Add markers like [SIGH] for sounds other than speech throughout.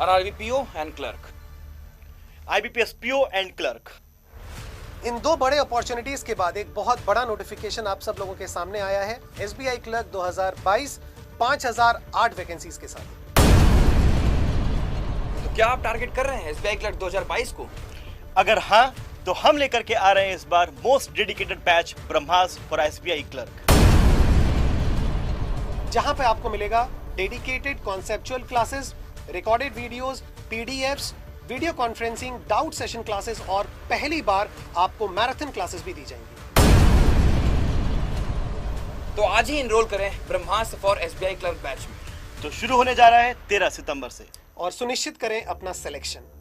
और RVPO and clerk IBPS PO and clerk इन दो बड़े अपॉर्चुनिटीज के बाद एक बहुत बड़ा नोटिफिकेशन आप सब लोगों के सामने आया है S B I clerk 2022 5008 vacancies के साथ तो क्या आप टारगेट कर रहे हैं एस बी आई क्लर्क 2022 को अगर हाँ तो हम लेकर के आ रहे हैं इस बार most dedicated batch Brahmastra for S B I clerk जहां पे आपको मिलेगा dedicated conceptual classes recorded videos, PDFs, video conferencing doubt session classes और पहली बार आपको मैराथन क्लासेस भी दी जाएंगी तो आज ही इनरोल करें Brahmastra for S B I clerk batch में तो शुरू होने जा रहा है तेरह सितंबर से और सुनिश्चित करें अपना सिलेक्शन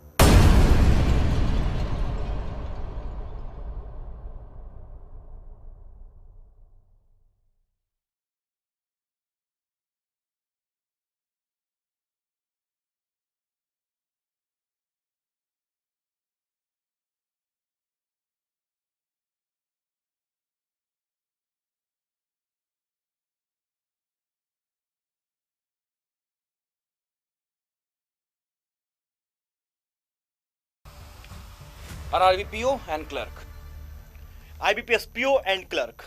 और IBPO and clerk IBPS PO and clerk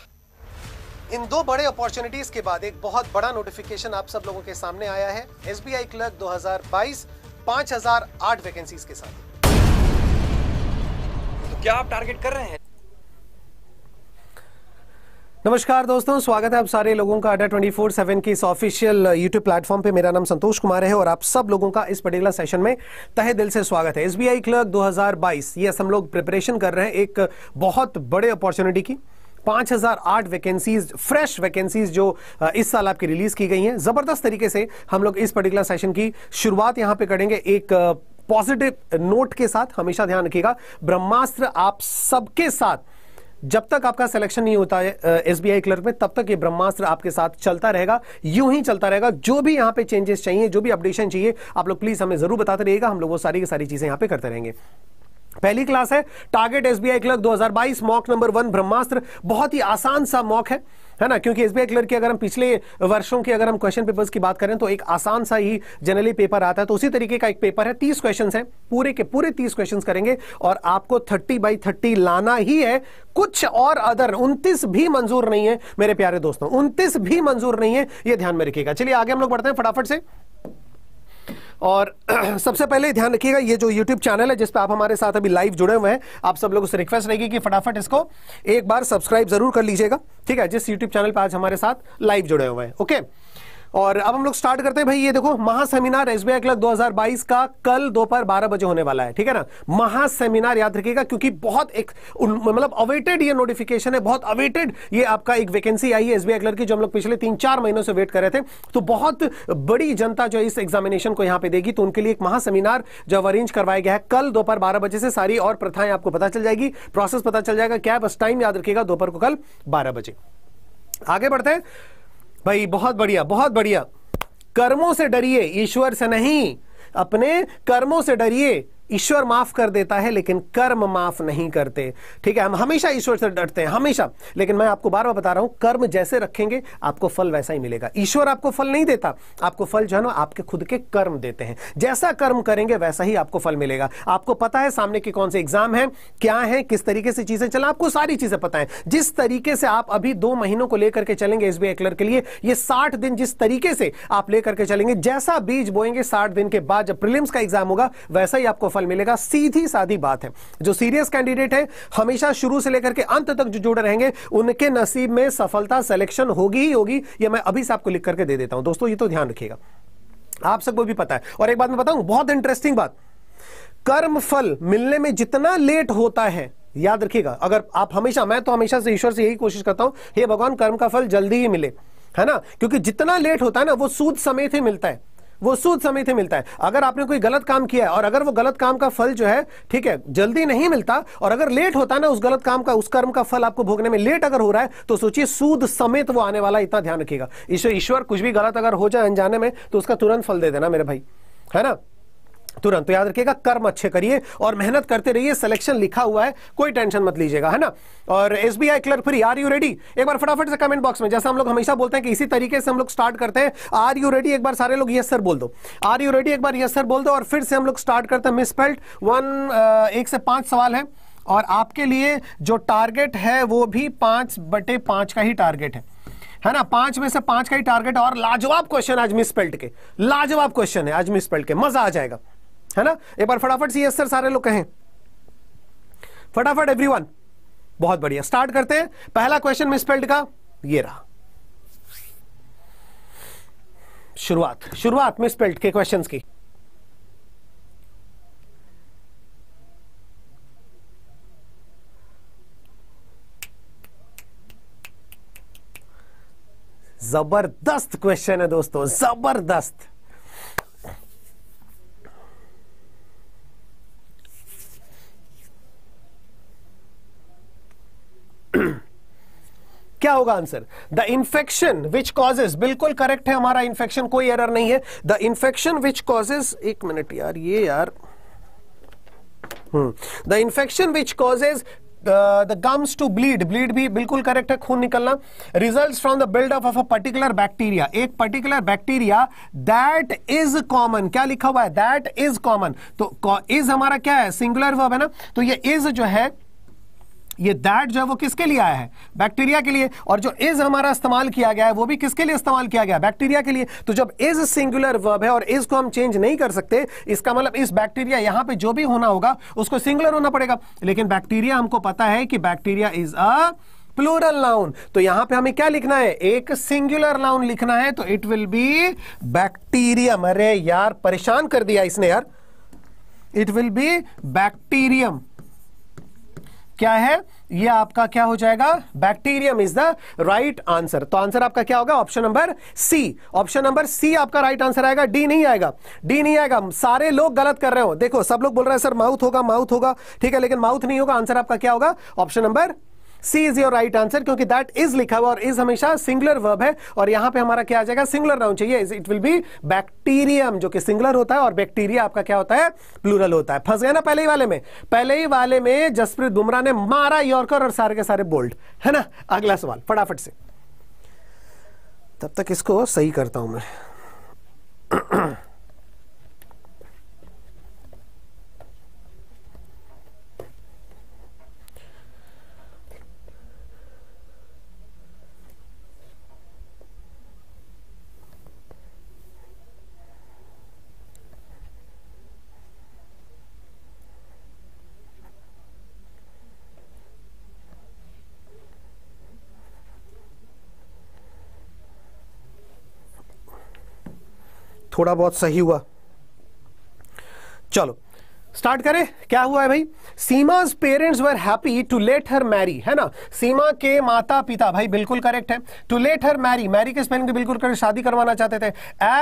इन दो बड़े अपॉर्चुनिटीज के बाद एक बहुत बड़ा नोटिफिकेशन आप सब लोगों के सामने आया है S B I clerk 2022 5008 vacancies के साथ तो क्या आप टारगेट कर रहे हैं नमस्कार दोस्तों स्वागत है आप सारे लोगों का अड्डा ट्वेंटी फोर सेवन की इस ऑफिशियल यूट्यूब प्लेटफॉर्म पे मेरा नाम संतोष कुमार है और आप सब लोगों का इस पर्टिकुलर सेशन में तहे दिल से स्वागत है एस बी आई क्लर्क दो हजार बाईस ये हम लोग प्रिपरेशन कर रहे हैं एक बहुत बड़े अपॉर्चुनिटी की 5008 वैकेंसीज फ्रेश वैकेंसीज जो इस साल आपकी रिलीज की गई हैं जबरदस्त तरीके से हम लोग इस पर्टिकुलर सेशन की शुरुआत यहां पे करेंगे एक पॉजिटिव नोट के साथ हमेशा ध्यान रखिएगा ब्रह्मास्त्र आप सबके साथ जब तक आपका सिलेक्शन नहीं होता है एस बी क्लर्क में तब तक ये ब्रह्मास्त्र आपके साथ चलता रहेगा यूं ही चलता रहेगा जो भी यहां पे चेंजेस चाहिए जो भी अपडेशन चाहिए आप लोग प्लीज हमें जरूर बताते रहिएगा हम लोग वो सारी की सारी चीजें यहां पे करते रहेंगे पहली क्लास है टारगेट एसबीआई क्लर्क दो मॉक नंबर वन ब्रह्मास्त्र बहुत ही आसान सा मॉक है है ना क्योंकि एसबीआई क्लर्क की अगर हम पिछले वर्षों के अगर हम क्वेश्चन पेपर्स की बात करें तो एक आसान सा ही जनरली पेपर आता है तो उसी तरीके का एक पेपर है तीस क्वेश्चन है पूरे के पूरे तीस क्वेश्चन करेंगे और आपको थर्टी बाई थर्टी लाना ही है कुछ और अदर उनतीस भी मंजूर नहीं है मेरे प्यारे दोस्तों उनतीस भी मंजूर नहीं है यह ध्यान में रखिएगा चलिए आगे हम लोग बढ़ते हैं फटाफट से और [CLEARS THROAT] सबसे पहले ध्यान रखिएगा ये जो यूट्यूब चैनल है जिस पर आप हमारे साथ अभी लाइव जुड़े हुए हैं आप सब लोगों से रिक्वेस्ट रहेगी कि फटाफट इसको एक बार सब्सक्राइब जरूर कर लीजिएगा ठीक है जिस यूट्यूब चैनल पर आज हमारे साथ लाइव जुड़े हुए हैं ओके और अब हम लोग स्टार्ट करते हैं भाई ये देखो महासेमिनार एस बी क्लब 2022 का कल दोपहर बारह बजे होने वाला है ठीक है ना महासेमिनार याद रखिएगा क्योंकि बहुत एक मतलब अवेटेड ये नोटिफिकेशन है बहुत अवेटेड ये आपका एक वैकेंसी आई है एस बी की जो हम लोग पिछले तीन चार महीनों से वेट कर रहे थे तो बहुत बड़ी जनता जो इस एग्जामिनेशन को यहाँ पे देगी तो उनके लिए एक महासेमिनार जो अरेंज करवाया गया है कल दोपहर बारह बजे से सारी और प्रथाएं आपको पता चल जाएगी प्रोसेस पता चल जाएगा क्या बस टाइम याद रखिएगा दोपहर को कल बारह बजे आगे बढ़ते हैं भाई बहुत बढ़िया बहुत बढ़िया कर्मों से डरिए ईश्वर से नहीं अपने कर्मों से डरिए ईश्वर माफ कर देता है लेकिन कर्म माफ नहीं करते ठीक है हम हमेशा ईश्वर से डरते हैं हमेशा लेकिन मैं आपको बार बार बता रहा हूं कर्म जैसे रखेंगे आपको फल वैसा ही मिलेगा ईश्वर आपको फल नहीं देता आपको फल जो है ना आपके खुद के कर्म देते हैं जैसा कर्म करेंगे वैसा ही आपको फल मिलेगा आपको पता है सामने की कौन से एग्जाम है क्या है किस तरीके से चीजें चला आपको सारी चीजें पता है जिस तरीके से आप अभी दो महीनों को लेकर के चलेंगे एसबीआई क्लर्क के लिए ये साठ दिन जिस तरीके से आप लेकर के चलेंगे जैसा बीज बोएंगे साठ दिन के बाद जब प्रिलिम्स का एग्जाम होगा वैसा ही आपको फल मिलेगा सीधी साधी बात है जो सीरियस कैंडिडेट है हमेशा शुरू से लेकर के अंत तक जो जुड़े रहेंगे उनके नसीब में सफलता सिलेक्शन होगी ही होगी ये मैं अभी से आपको लिख करके दे देता हूं दोस्तों ये तो ध्यान रखिएगा आप सबको भी पता है और एक बात मैं बताऊं बहुत इंटरेस्टिंग बात कर्म फल मिलने में जितना लेट होता है याद रखिएगा अगर आप हमेशा मैं तो हमेशा से ईश्वर से यही कोशिश करता हूं हे भगवान कर्म का फल जल्दी ही मिले है ना क्योंकि जितना लेट होता है ना वो सूद समेत ही मिलता है वो सूद समेत ही मिलता है अगर आपने कोई गलत काम किया है और अगर वो गलत काम का फल जो है ठीक है जल्दी नहीं मिलता और अगर लेट होता ना उस गलत काम का उस कर्म का फल आपको भोगने में लेट अगर हो रहा है तो सोचिए सूद समेत वो आने वाला इतना ध्यान रखिएगा ईश्वर कुछ भी गलत अगर हो जाए अनजाने में तो उसका तुरंत फल दे देना मेरे भाई है ना तुरंत तो याद रखिएगा कर्म अच्छे करिए और मेहनत करते रहिए सिलेक्शन लिखा हुआ है कोई टेंशन मत लीजिएगा है ना और S B I clerk free are you ready एक बार फटाफट से कमेंट बॉक्स में जैसा हम लोग हमेशा बोलते हैं कि इसी तरीके से हम लोग स्टार्ट करते हैं आर यू रेडी एक बार सारे लोग यस सर बोल दो आर यू रेडी एक बार यस सर बोल दो और फिर से हम लोग स्टार्ट करते हैं मिस पेल्ट वन एक से पांच सवाल है और आपके लिए जो टारगेट है वो भी पांच बटे पांच का ही टारगेट है है ना पांच में से पांच का ही टारगेट और लाजवाब क्वेश्चन आज मिस पेल्ट के लाजवाब क्वेश्चन है आज मिस पेल्ट के मजा आ जाएगा है ना एक बार फटाफट सी सर सारे लोग कहें फटाफट एवरीवन बहुत बढ़िया स्टार्ट करते हैं पहला क्वेश्चन मिसपेल्ड का ये रहा शुरुआत शुरुआत मिसपेल्ड के क्वेश्चंस की जबरदस्त क्वेश्चन है दोस्तों जबरदस्त क्या होगा answer the infection which causes बिल्कुल करेक्ट है हमारा इन्फेक्शन कोई एरर नहीं है द इन्फेक्शन विच कॉजेज एक मिनट यार ये यार the infection which causes the gums to bleed bleed भी बिल्कुल करेक्ट है खून निकलना result from the buildup of a particular bacteria एक particular bacteria that is common क्या लिखा हुआ है दैट इज कॉमन तो इज हमारा क्या है सिंगुलर वर्ब है ना तो ये इज जो है ये दैट जो है वो किसके लिए आया है बैक्टीरिया के लिए और जो इज हमारा इस्तेमाल किया गया है वो भी किसके लिए इस्तेमाल किया गया बैक्टीरिया के लिए तो जब इज सिंगुलर वर्ब है और इज को हम चेंज नहीं कर सकते इसका मतलब इस बैक्टीरिया यहां पे जो भी होना होगा उसको सिंगुलर होना पड़ेगा लेकिन बैक्टीरिया हमको पता है कि bacteria is a plural noun तो यहां पे हमें क्या लिखना है एक सिंगुलर नाउन लिखना है तो इट विल बी बैक्टीरियम अरे यार परेशान कर दिया इसने यार इट विल बी बैक्टीरियम क्या है ये आपका क्या हो जाएगा bacterium is the right answer तो आंसर आपका क्या होगा option number C option number C आपका राइट आंसर आएगा डी नहीं आएगा डी नहीं आएगा सारे लोग गलत कर रहे हो देखो सब लोग बोल रहे हैं सर माउथ होगा माउथ होगा ठीक है लेकिन माउथ नहीं होगा आंसर आपका क्या होगा option number C is your right answer क्योंकि दैट इज लिखा हुआ और इज हमेशा सिंगुलर वर्ब है और यहां पे हमारा क्या आ जाएगा सिंगुलर नाउन चाहिए इट विल बी बैक्टीरियम जो कि सिंगुलर होता है और बैक्टीरिया आपका क्या होता है प्लूरल होता है फंस गया ना पहले ही वाले में पहले ही वाले में जसप्रीत बुमराह ने मारा यॉर्कर और सारे के सारे बोल्ड है ना अगला सवाल फटाफट से तब तक इसको सही करता हूं मैं थोड़ा बहुत सही हुआ चलो स्टार्ट करें क्या हुआ है भाई Seema parents were happy to let her marry है ना सीमा के माता पिता भाई बिल्कुल करेक्ट है to let her marry marry के स्पेलिंग बिल्कुल करेक्ट शादी करवाना चाहते थे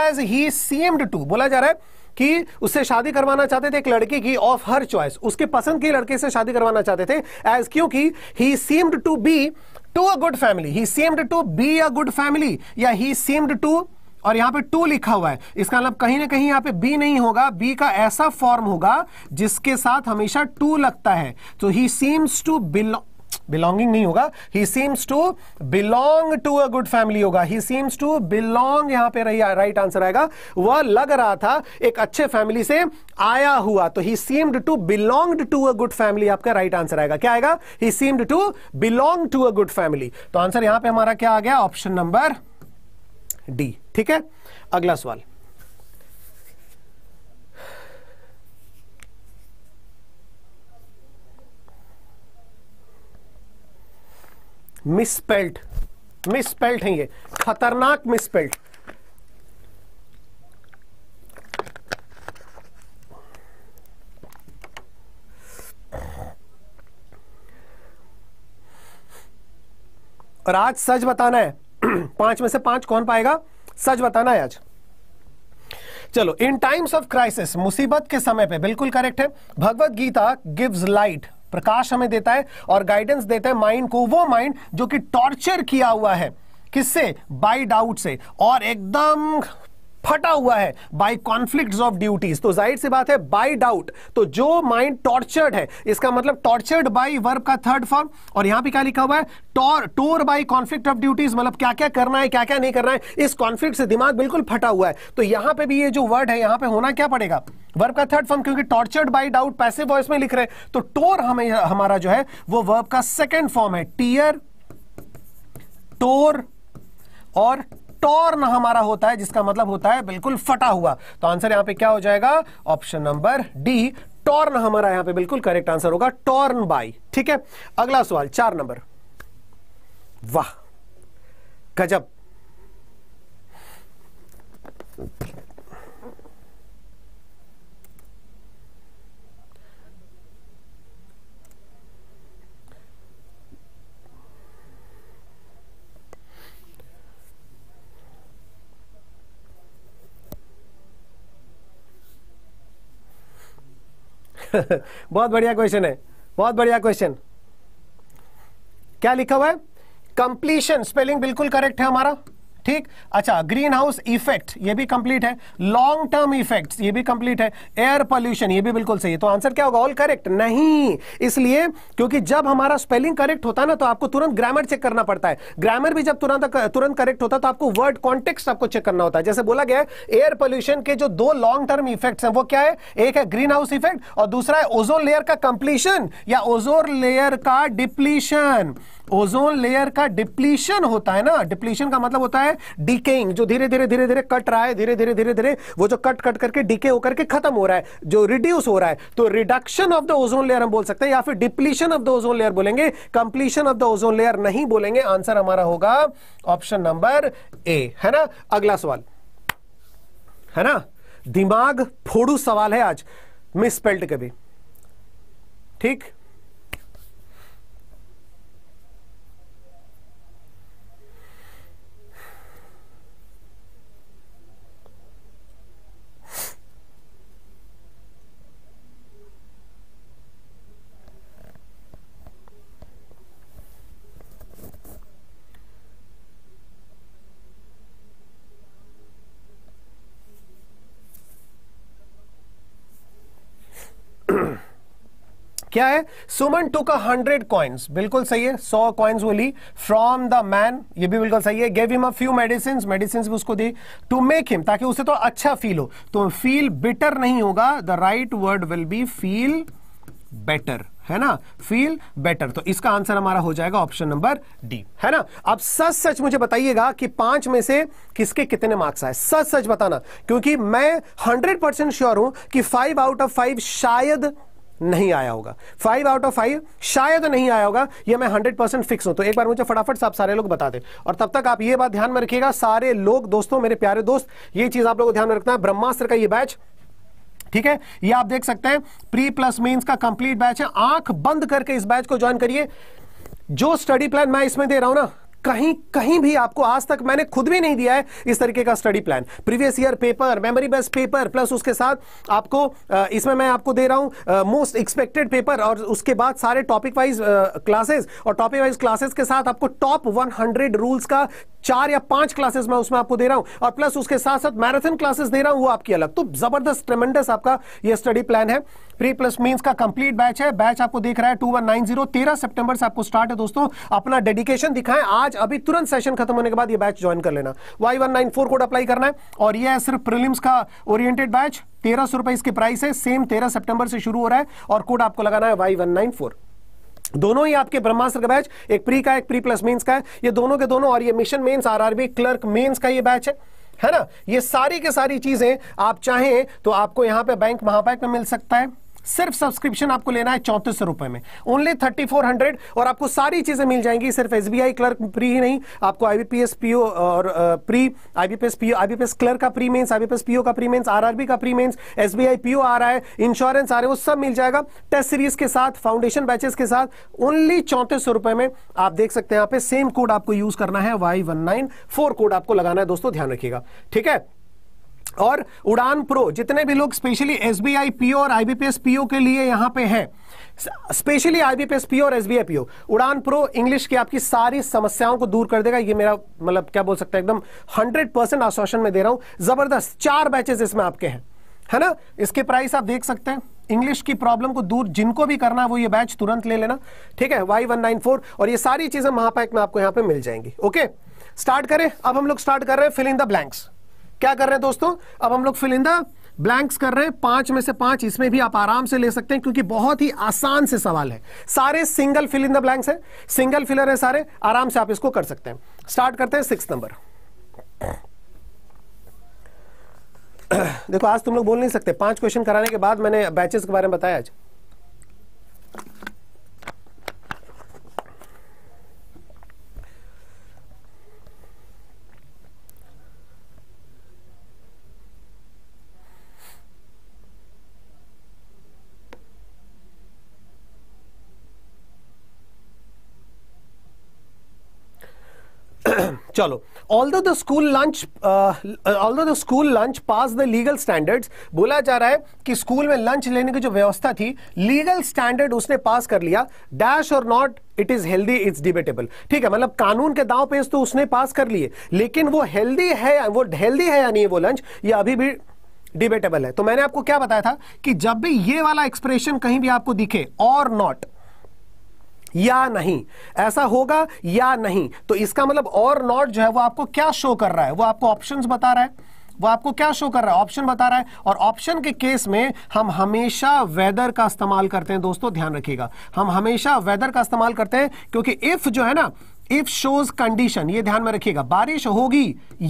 एज ही सीम्ड टू बोला जा रहा है कि उससे शादी करवाना चाहते थे एक लड़की की ऑफ हर चॉइस उसके पसंद के लड़के से शादी करवाना चाहते थे एज क्योंकि he seemed to be to a good family he seemed to be a good family या ही सीम्ड टू और यहां पे टू लिखा हुआ है इसका मतलब कहीं ना कहीं यहां पे बी नहीं होगा बी का ऐसा फॉर्म होगा जिसके साथ हमेशा टू लगता है तो he seems to belong belonging नहीं होगा he seems to belong to a good family होगा ही सीम्स टू बिलोंग यहां पे रही राइट आंसर आएगा वह लग रहा था एक अच्छे फैमिली से आया हुआ तो he seemed to belonged to a good family आपका राइट आंसर आएगा क्या आएगा he seemed to belong to a good family तो आंसर यहां पे हमारा क्या आ गया ऑप्शन नंबर डी ठीक है अगला सवाल मिसपेल्ट मिसपेल्ट है ये खतरनाक मिसपेल्ट और आज सच बताना है [CLEARS THROAT] पांच में से पांच कौन पाएगा सच बताना है आज चलो इन टाइम्स ऑफ क्राइसिस मुसीबत के समय पे बिल्कुल करेक्ट है भगवत गीता गिव्स लाइट प्रकाश हमें देता है और गाइडेंस देता है माइंड को वो माइंड जो कि टॉर्चर किया हुआ है किससे बाई डाउट से और एकदम फटा हुआ है बाई कॉन्फ्लिक्ट ऑफ ड्यूटीज तो जाहिर सी बात है बाई डाउट तो जो माइंड टॉर्चर्ड है इसका मतलब टॉर्चर्ड बाई वर्ब का थर्ड फॉर्म और यहां पर क्या लिखा हुआ है tore tore by conflict of duties मतलब क्या क्या करना है क्या क्या नहीं करना है इस कॉन्फ्लिक्ट से दिमाग बिल्कुल फटा हुआ है तो यहां पे भी ये जो वर्ड है यहां पे होना क्या पड़ेगा वर्ब का थर्ड फॉर्म क्योंकि tortured by doubt passive voice में लिख रहे हैं तो टोर हमें हमारा जो है वो वर्ब का सेकेंड फॉर्म है टीयर टोर और टॉर्न हमारा होता है जिसका मतलब होता है बिल्कुल फटा हुआ तो आंसर यहां पे क्या हो जाएगा ऑप्शन नंबर डी टॉर्न हमारा यहां पे बिल्कुल करेक्ट आंसर होगा टॉर्न बाय ठीक है अगला सवाल चार नंबर वाह गजब बहुत बढ़िया क्वेश्चन है बहुत बढ़िया क्वेश्चन क्या लिखा हुआ है कंप्लीशन स्पेलिंग बिल्कुल करेक्ट है हमारा ठीक अच्छा ग्रीन हाउस इफेक्ट ये भी कंप्लीट है लॉन्ग टर्म इफेक्ट ये भी कंप्लीट है एयर पॉल्यूशन ये भी बिल्कुल सही है तो आंसर क्या होगा ऑल करेक्ट नहीं इसलिए क्योंकि जब हमारा स्पेलिंग करेक्ट होता है ना तो आपको तुरंत ग्रामर चेक करना पड़ता है ग्रामर भी जब तुरंत तुरंत करेक्ट होता तो आपको वर्ड कॉन्टेक्स्ट आपको चेक करना होता है जैसे बोला गया एयर पॉल्यूशन के जो दो लॉन्ग टर्म इफेक्ट है वो क्या है एक है ग्रीन हाउस इफेक्ट और दूसरा है ओजोन लेयर का कंप्लीशन या ओजोन लेयर का डिप्लीशन ओजोन लेयर का डिप्लीशन होता है ना डिप्लीशन का मतलब होता है डीकेइंग जो धीरे धीरे धीरे धीरे कट रहा है धीरे धीरे धीरे धीरे वो जो कट कट करके डीके होकर के खत्म हो रहा है जो रिड्यूस हो रहा है तो reduction of the ozone layer हम बोल सकते हैं या फिर depletion of the ozone layer बोलेंगे completion of the ozone layer नहीं बोलेंगे आंसर हमारा होगा ऑप्शन नंबर ए है ना अगला सवाल है ना दिमाग फोड़ू सवाल है आज मिसपेल्ट कभी ठीक क्या है Suman took a hundred coins बिल्कुल सही है सौ कॉइन्स वो ली फ्रॉम द मैन ये भी बिल्कुल सही है gave him a few medicine medicine भी उसको दी टू मेक हिम ताकि उसे तो अच्छा फील हो तो फील बेटर नहीं होगा the right word will be feel better है ना फील बेटर तो इसका आंसर हमारा हो जाएगा ऑप्शन नंबर डी है ना अब सच सच मुझे बताइएगा कि पांच में से किसके कितने मार्क्स आए सच सच बताना क्योंकि मैं हंड्रेड परसेंट श्योर हूं कि फाइव आउट ऑफ फाइव शायद नहीं आया होगा फाइव आउट ऑफ फाइव शायद नहीं आया होगा ये मैं हंड्रेड परसेंट फिक्स हूं तो एक बार मुझे फटाफट से आप सारे लोग बता दे और तब तक आप ये बात ध्यान में रखिएगा सारे लोग दोस्तों मेरे प्यारे दोस्त ये चीज आप लोगों को ध्यान में रखना है ब्रह्मास्त्र का ये बैच ठीक है ये आप देख सकते हैं प्री प्लस मीन का कंप्लीट बैच है आंख बंद करके इस बैच को ज्वाइन करिए जो स्टडी प्लान मैं इसमें दे रहा हूं ना कहीं कहीं भी आपको आज तक मैंने खुद भी नहीं दिया है इस तरीके का study plan previous year paper memory based paper plus उसके साथ आपको इसमें मैं आपको दे रहा हूं मोस्ट एक्सपेक्टेड पेपर और उसके बाद सारे टॉपिक वाइज क्लासेस और टॉपिक वाइज क्लासेस के साथ आपको टॉप 100 रूल्स का चार या पांच क्लासेस मैं उसमें आपको दे रहा हूं और प्लस उसके साथ साथ मैराथन क्लासेस दे रहा हूं वो आपकी अलग तो जबरदस्त ट्रेमेंडस आपका यह स्टडी प्लान है प्री प्लस मेंस का कंप्लीट बैच है बैच आपको देख रहा है टू वन नाइन जीरो तेरह सेप्टेम्बर से आपको स्टार्ट है दोस्तों अपना डेडिकेशन दिखाएं आज अभी तुरंत सेशन खत्म होने के बाद ये बैच ज्वाइन कर लेना Y one nine four code apply करना है और ये है सिर्फ प्रिलिम्स का ओरिएंटेड बैच तेरह सौ रुपए इसकी प्राइस है सेम तेरह सेप्टेम्बर से शुरू हो रहा है और कोड आपको लगाना है वाई वन नाइन फोर दोनों ही आपके ब्रह्मास्त्र का बैच एक प्री का एक प्री प्लस मेन्स का है ये दोनों के दोनों और ये mission R RB clerk mains का ये बैच है है ना ये सारी के सारी चीजें आप चाहें तो आपको यहां पे बैंक महापैक में मिल सकता है सिर्फ सब्सक्रिप्शन आपको लेना है चौंतीस रुपए में ओनली थर्टी फोर हंड्रेड और आपको सारी चीजें मिल जाएंगी सिर्फ S B I clerk pre ही नहीं आपको आईबीपीएस पीओ और pre IBPS PO IBPS clerk का प्रीमेंस आईबीपीएस पीओ का प्रीमेंस मेन्स आरआरबी का प्री मेन्स एसबीआई पीओ आ रहा है इंश्योरेंस आ रहे वो सब मिल जाएगा टेस्ट सीरीज के साथ फाउंडेशन बैचेस के साथ ओनली चौंतीस रुपए में आप देख सकते हैं यहां पे सेम कोड आपको यूज करना है Y one nine four code आपको लगाना है दोस्तों ध्यान रखिएगा ठीक है और उड़ान प्रो जितने भी लोग specially S B I PO और आईबीपीएस पीओ के लिए यहां पे हैं स्पेशली आईबीपीएस पीओ और SBI PO Udaan pro English की आपकी सारी समस्याओं को दूर कर देगा ये मेरा मतलब क्या बोल सकता है एकदम हंड्रेड परसेंट आश्वासन में दे रहा हूं जबरदस्त चार बैचेस इसमें आपके हैं है ना इसके प्राइस आप देख सकते हैं इंग्लिश की प्रॉब्लम को दूर जिनको भी करना है वो ये बैच तुरंत ले लेना ठीक है वाई वन नाइन फोर और ये सारी चीजें महापैक में आपको यहाँ पे मिल जाएंगी ओके स्टार्ट करें अब हम लोग स्टार्ट कर रहे हैं फिलिंग द ब्लैंक्स क्या कर रहे हैं दोस्तों अब हम लोग फिलिंदा ब्लैंक्स कर रहे हैं पांच में से पांच इसमें भी आप आराम से ले सकते हैं क्योंकि बहुत ही आसान से सवाल है सारे single fill in the blanks है सिंगल फिलर है सारे आराम से आप इसको कर सकते हैं स्टार्ट करते हैं सिक्स नंबर [CLEARS THROAT] देखो आज तुम लोग बोल नहीं सकते पांच क्वेश्चन कराने के बाद मैंने बैचेस के बारे में बताया आज चलो all the school lunch all the school lunch pass the legal standards बोला जा रहा है कि स्कूल में लंच लेने की जो व्यवस्था थी लीगल स्टैंडर्ड उसने पास कर लिया dash or not it is healthy it's debatable ठीक है मतलब कानून के दाव पेज तो उसने पास कर लिए लेकिन वो हेल्दी है वो हेल्दी है या नहीं वो लंच ये अभी भी डिबेटेबल है तो मैंने आपको क्या बताया था कि जब भी ये वाला एक्सप्रेशन कहीं भी आपको दिखे और नॉट या नहीं ऐसा होगा या नहीं तो इसका मतलब और नॉट जो है वो आपको क्या शो कर रहा है वो आपको ऑप्शन बता रहा है वो आपको क्या शो कर रहा है ऑप्शन बता रहा है और ऑप्शन के केस में हम हमेशा वेदर का इस्तेमाल करते हैं दोस्तों ध्यान रखिएगा हम हमेशा वेदर का इस्तेमाल करते हैं क्योंकि इफ जो है ना इफ शोज कंडीशन ये ध्यान में रखिएगा बारिश होगी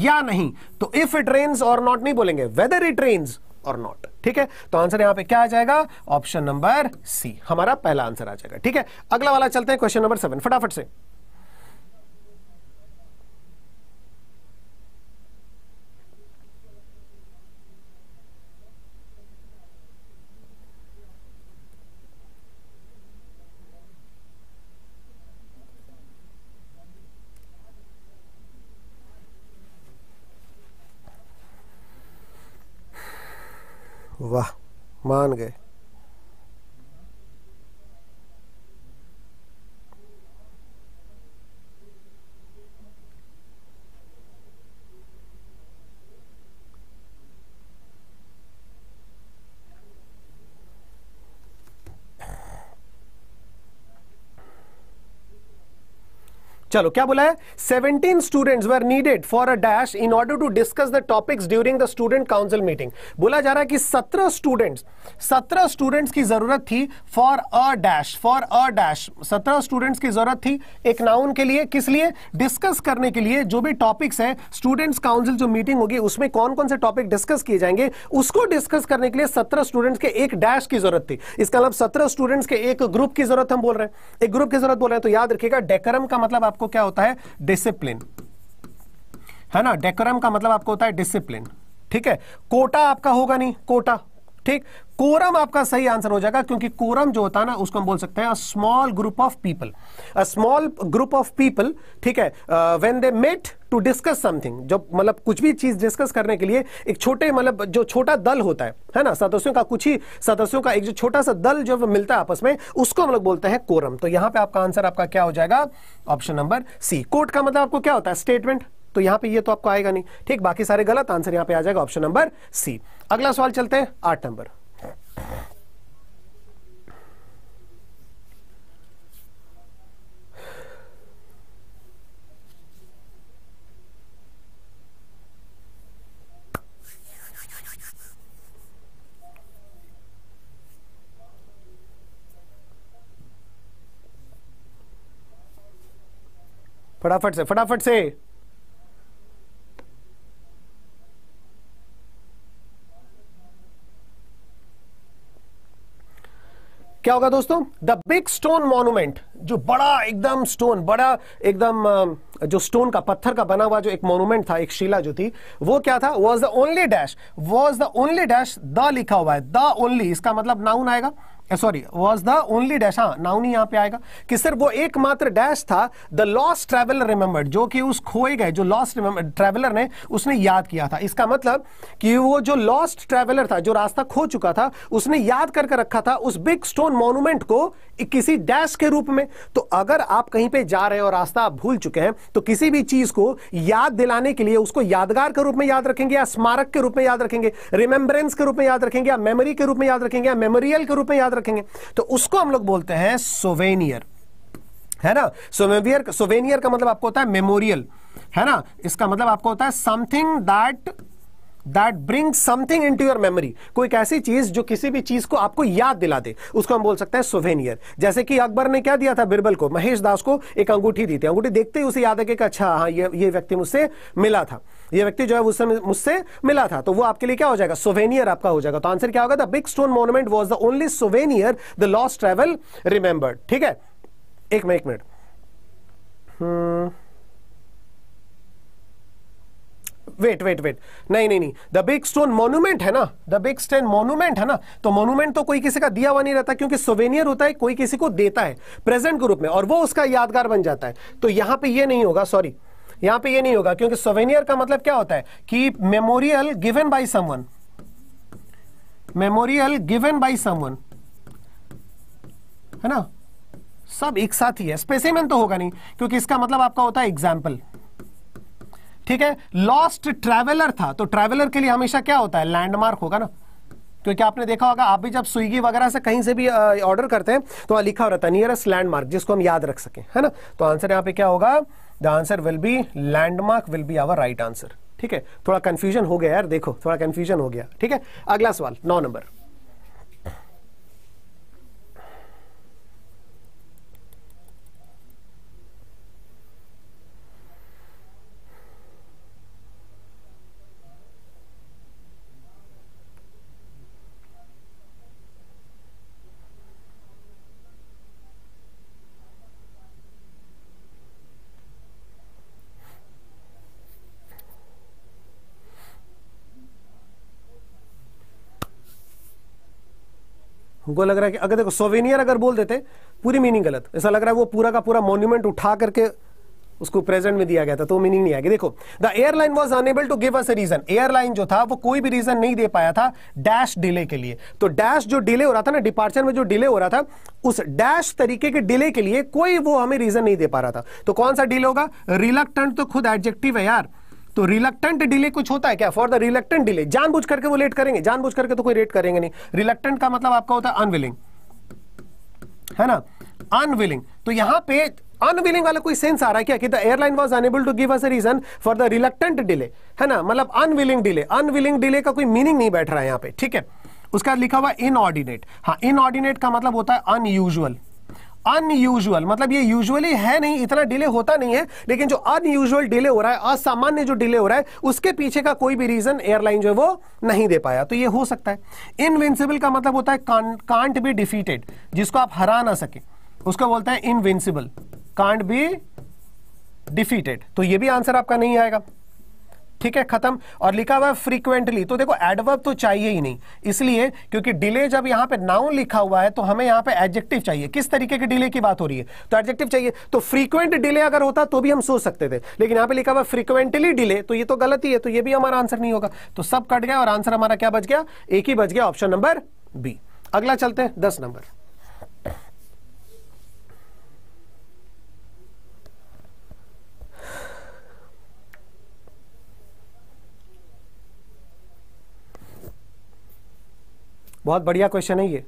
या नहीं तो if it rains or not नहीं बोलेंगे whether it rains or not ठीक है तो आंसर यहां पे क्या आ जाएगा ऑप्शन नंबर सी हमारा पहला आंसर आ जाएगा ठीक है अगला वाला चलते हैं क्वेश्चन नंबर सेवन फटाफट से वाह मान गए चलो क्या बोला है 17 students were needed for a dash in order to discuss the topics during the student council meeting बोला जा रहा है कि 17 स्टूडेंट्स 17 स्टूडेंट्स की जरूरत थी for a dash for a dash 17 students की जरूरत थी एक नाउन के लिए किस लिए डिस्कस करने के लिए जो भी टॉपिक्स है स्टूडेंट्स काउंसिल जो मीटिंग होगी उसमें कौन कौन से टॉपिक डिस्कस किए जाएंगे उसको डिस्कस करने के लिए सत्रह स्टूडेंट्स के एक डैश की जरूरत थी इसका मतलब सत्रह स्टूडेंट्स के एक ग्रुप की जरूरत हम बोल रहे हैं एक ग्रुप की जरूरत बोल रहे हैं तो याद रखिएगा डेकरम का मतलब आपको आपको क्या होता है डिसिप्लिन है ना डेकोरम का मतलब आपको होता है डिसिप्लिन ठीक है कोटा आपका होगा नहीं कोटा ठीक कोरम आपका सही आंसर हो जाएगा क्योंकि कोरम जो होता है ना उसको हम बोल सकते हैं small group of people a small group of people ठीक है when they met to discuss something जब मतलब कुछ भी चीज डिस्कस करने के लिए एक छोटे मतलब जो छोटा दल होता है है ना सदस्यों का कुछ ही सदस्यों का एक जो छोटा सा दल जो मिलता है आपस में उसको हम लोग बोलते हैं कोरम तो यहां पर आपका आंसर आपका क्या हो जाएगा ऑप्शन नंबर सी कोर्ट का मतलब आपको क्या होता है स्टेटमेंट तो यहां पर यह तो आपको आएगा नहीं ठीक बाकी सारे गलत आंसर यहां पर आ जाएगा ऑप्शन नंबर सी अगला सवाल चलते हैं आठ नंबर फटाफट से फटाफट से क्या होगा दोस्तों द बिग स्टोन मॉन्यूमेंट जो बड़ा एकदम स्टोन बड़ा एकदम जो स्टोन का पत्थर का बना हुआ जो एक मॉन्यूमेंट था एक शिला जो थी वो क्या था was the only dash was the only dash the लिखा हुआ है द ओनली इसका मतलब नाउन आएगा sorry was the only dash हाँ नाउन ही यहां पे आएगा कि सिर्फ वो एकमात्र डैश था द लॉस्ट ट्रेवलर रिमेम्बर्ड जो कि उस खोए गए जो लॉस्ट ट्रेवलर ने उसने याद किया था इसका मतलब कि वो जो लॉस्ट ट्रेवलर था जो रास्ता खो चुका था उसने याद करके रखा था उस बिग स्टोन मोन्यूमेंट को किसी डैश के रूप में तो अगर आप कहीं पे जा रहे हो रास्ता आप भूल चुके हैं तो किसी भी चीज को याद दिलाने के लिए उसको यादगार के रूप में याद रखेंगे या स्मारक के रूप में याद रखेंगे रिमेंबरेंस के रूप में याद रखेंगे या मेमोरी के रूप में याद रखेंगे या मेमोरियल के रूप में याद रखेंगे तो उसको हम लोग बोलते हैं सोवेनियर है ना सोवेनियर सोवेनियर का मतलब आपको होता है मेमोरियल है ना इसका मतलब आपको होता है something that that bring something into your memory कोई एक ऐसी चीज जो किसी भी चीज को आपको याद दिला दे उसको हम बोल सकते हैं सुवेनियर जैसे कि अकबर ने क्या दिया था बिरबल को महेश दास को एक अंगूठी दी थी अंगूठी देखते ही उसे याद है कि अच्छा हाँ ये ये व्यक्ति मुझसे मिला था ये व्यक्ति जो है मुझसे मिला था तो वो आपके लिए क्या हो जाएगा सोवेनियर आपका हो जाएगा तो आंसर क्या होगा the big stone monument was the only souvenir the lost travel remembered ठीक है एक मिनट एक minute hmm wait wait wait नहीं नहीं नहीं द बिग स्टोन मोन्यूमेंट है ना द बिग स्टोन मोन्यूमेंट है ना तो मोन्यूमेंट तो कोई किसी का दिया हुआ नहीं रहता क्योंकि सोवेनियर होता है कोई किसी को देता है प्रेजेंट ग्रुप में और वो उसका यादगार बन जाता है तो यहां पर यह नहीं होगा सॉरी यहां पर यह नहीं होगा क्योंकि सोवेनियर का मतलब क्या होता है कि memorial given by some memorial given by some है ना सब एक साथ ही है स्पेसिमेंट तो होगा नहीं क्योंकि इसका मतलब आपका होता है एग्जाम्पल ठीक है लॉस्ट ट्रैवलर था तो ट्रैवलर के लिए हमेशा क्या होता है लैंडमार्क होगा ना क्योंकि आपने देखा होगा आप भी जब स्विगी वगैरह से कहीं से भी ऑर्डर करते हैं तो वहां लिखा रहता है नियरेस्ट लैंडमार्क जिसको हम याद रख सकें है ना तो आंसर यहाँ पे क्या होगा the answer will be landmark will be our right answer ठीक है थोड़ा कंफ्यूजन हो गया यार देखो थोड़ा कंफ्यूजन हो गया ठीक है अगला सवाल नौ नंबर उनको लग रहा है कि अगर देखो सोवेनियर अगर बोल देते पूरी मीनिंग गलत ऐसा लग रहा है वो पूरा का पूरा मॉन्यूमेंट उठा करके उसको प्रेजेंट में दिया गया था तो मीनिंग नहीं आएगी देखो the airline was unable to give us reason airline जो था वो कोई भी रीजन नहीं दे पाया था डैश डिले के लिए तो डैश जो डिले हो रहा था ना डिपार्चर में जो डिले हो रहा था उस डैश तरीके के डिले के लिए कोई वो हमें रीजन नहीं दे पा रहा था तो कौन सा डिले होगा रिलकटेंट तो खुद एडजेक्टिव है यार तो रिलेक्टेंट डिले कुछ होता है क्या फॉर द रिलेक्टेंट डिले जानबूझ करके वो लेट करेंगे जानबूझ करके तो कोई रेट करेंगे नहीं रिलेक्टेंट का मतलब आपका होता है अनविलिंग है ना अनविलिंग तो यहां पे अनविलिंग वाला कोई सेंस आ रहा है क्या कि the airline was unable to give us a reason for the reluctant delay है ना मतलब अनविलिंग डिले अनविलिंग डिले का कोई मीनिंग नहीं बैठ रहा है यहां पे ठीक है उसका लिखा हुआ इनऑर्डिनेट हाँ इनऑर्डिनेट का मतलब होता है अनयूजल अनयूजल मतलब ये यूजुअली है नहीं इतना डिले होता नहीं है लेकिन जो अनयूजल डिले हो रहा है असामान्य जो डिले हो रहा है उसके पीछे का कोई भी रीजन एयरलाइन जो है वो नहीं दे पाया तो ये हो सकता है इनविंसिबल का मतलब होता है कांट बी डिफीटेड जिसको आप हरा ना सके उसका बोलते हैं इनविंसिबल कांट बी डिफीटेड तो ये भी आंसर आपका नहीं आएगा ठीक है खत्म और लिखा हुआ है फ्रीक्वेंटली तो देखो एडवर्ब तो चाहिए ही नहीं इसलिए क्योंकि डिले जब यहां पे नाउन लिखा हुआ है तो हमें यहां पे एडजेक्टिव चाहिए किस तरीके के डिले की बात हो रही है तो एडजेक्टिव चाहिए तो फ्रीक्वेंट डिले अगर होता तो भी हम सोच सकते थे लेकिन यहां पर लिखा हुआ फ्रीक्वेंटली डिले तो ये तो गलत ही है तो यह भी हमारा आंसर नहीं होगा तो सब कट गया और आंसर हमारा क्या बच गया एक ही बच गया ऑप्शन नंबर बी अगला चलते हैं दस नंबर बहुत बढ़िया क्वेश्चन है ये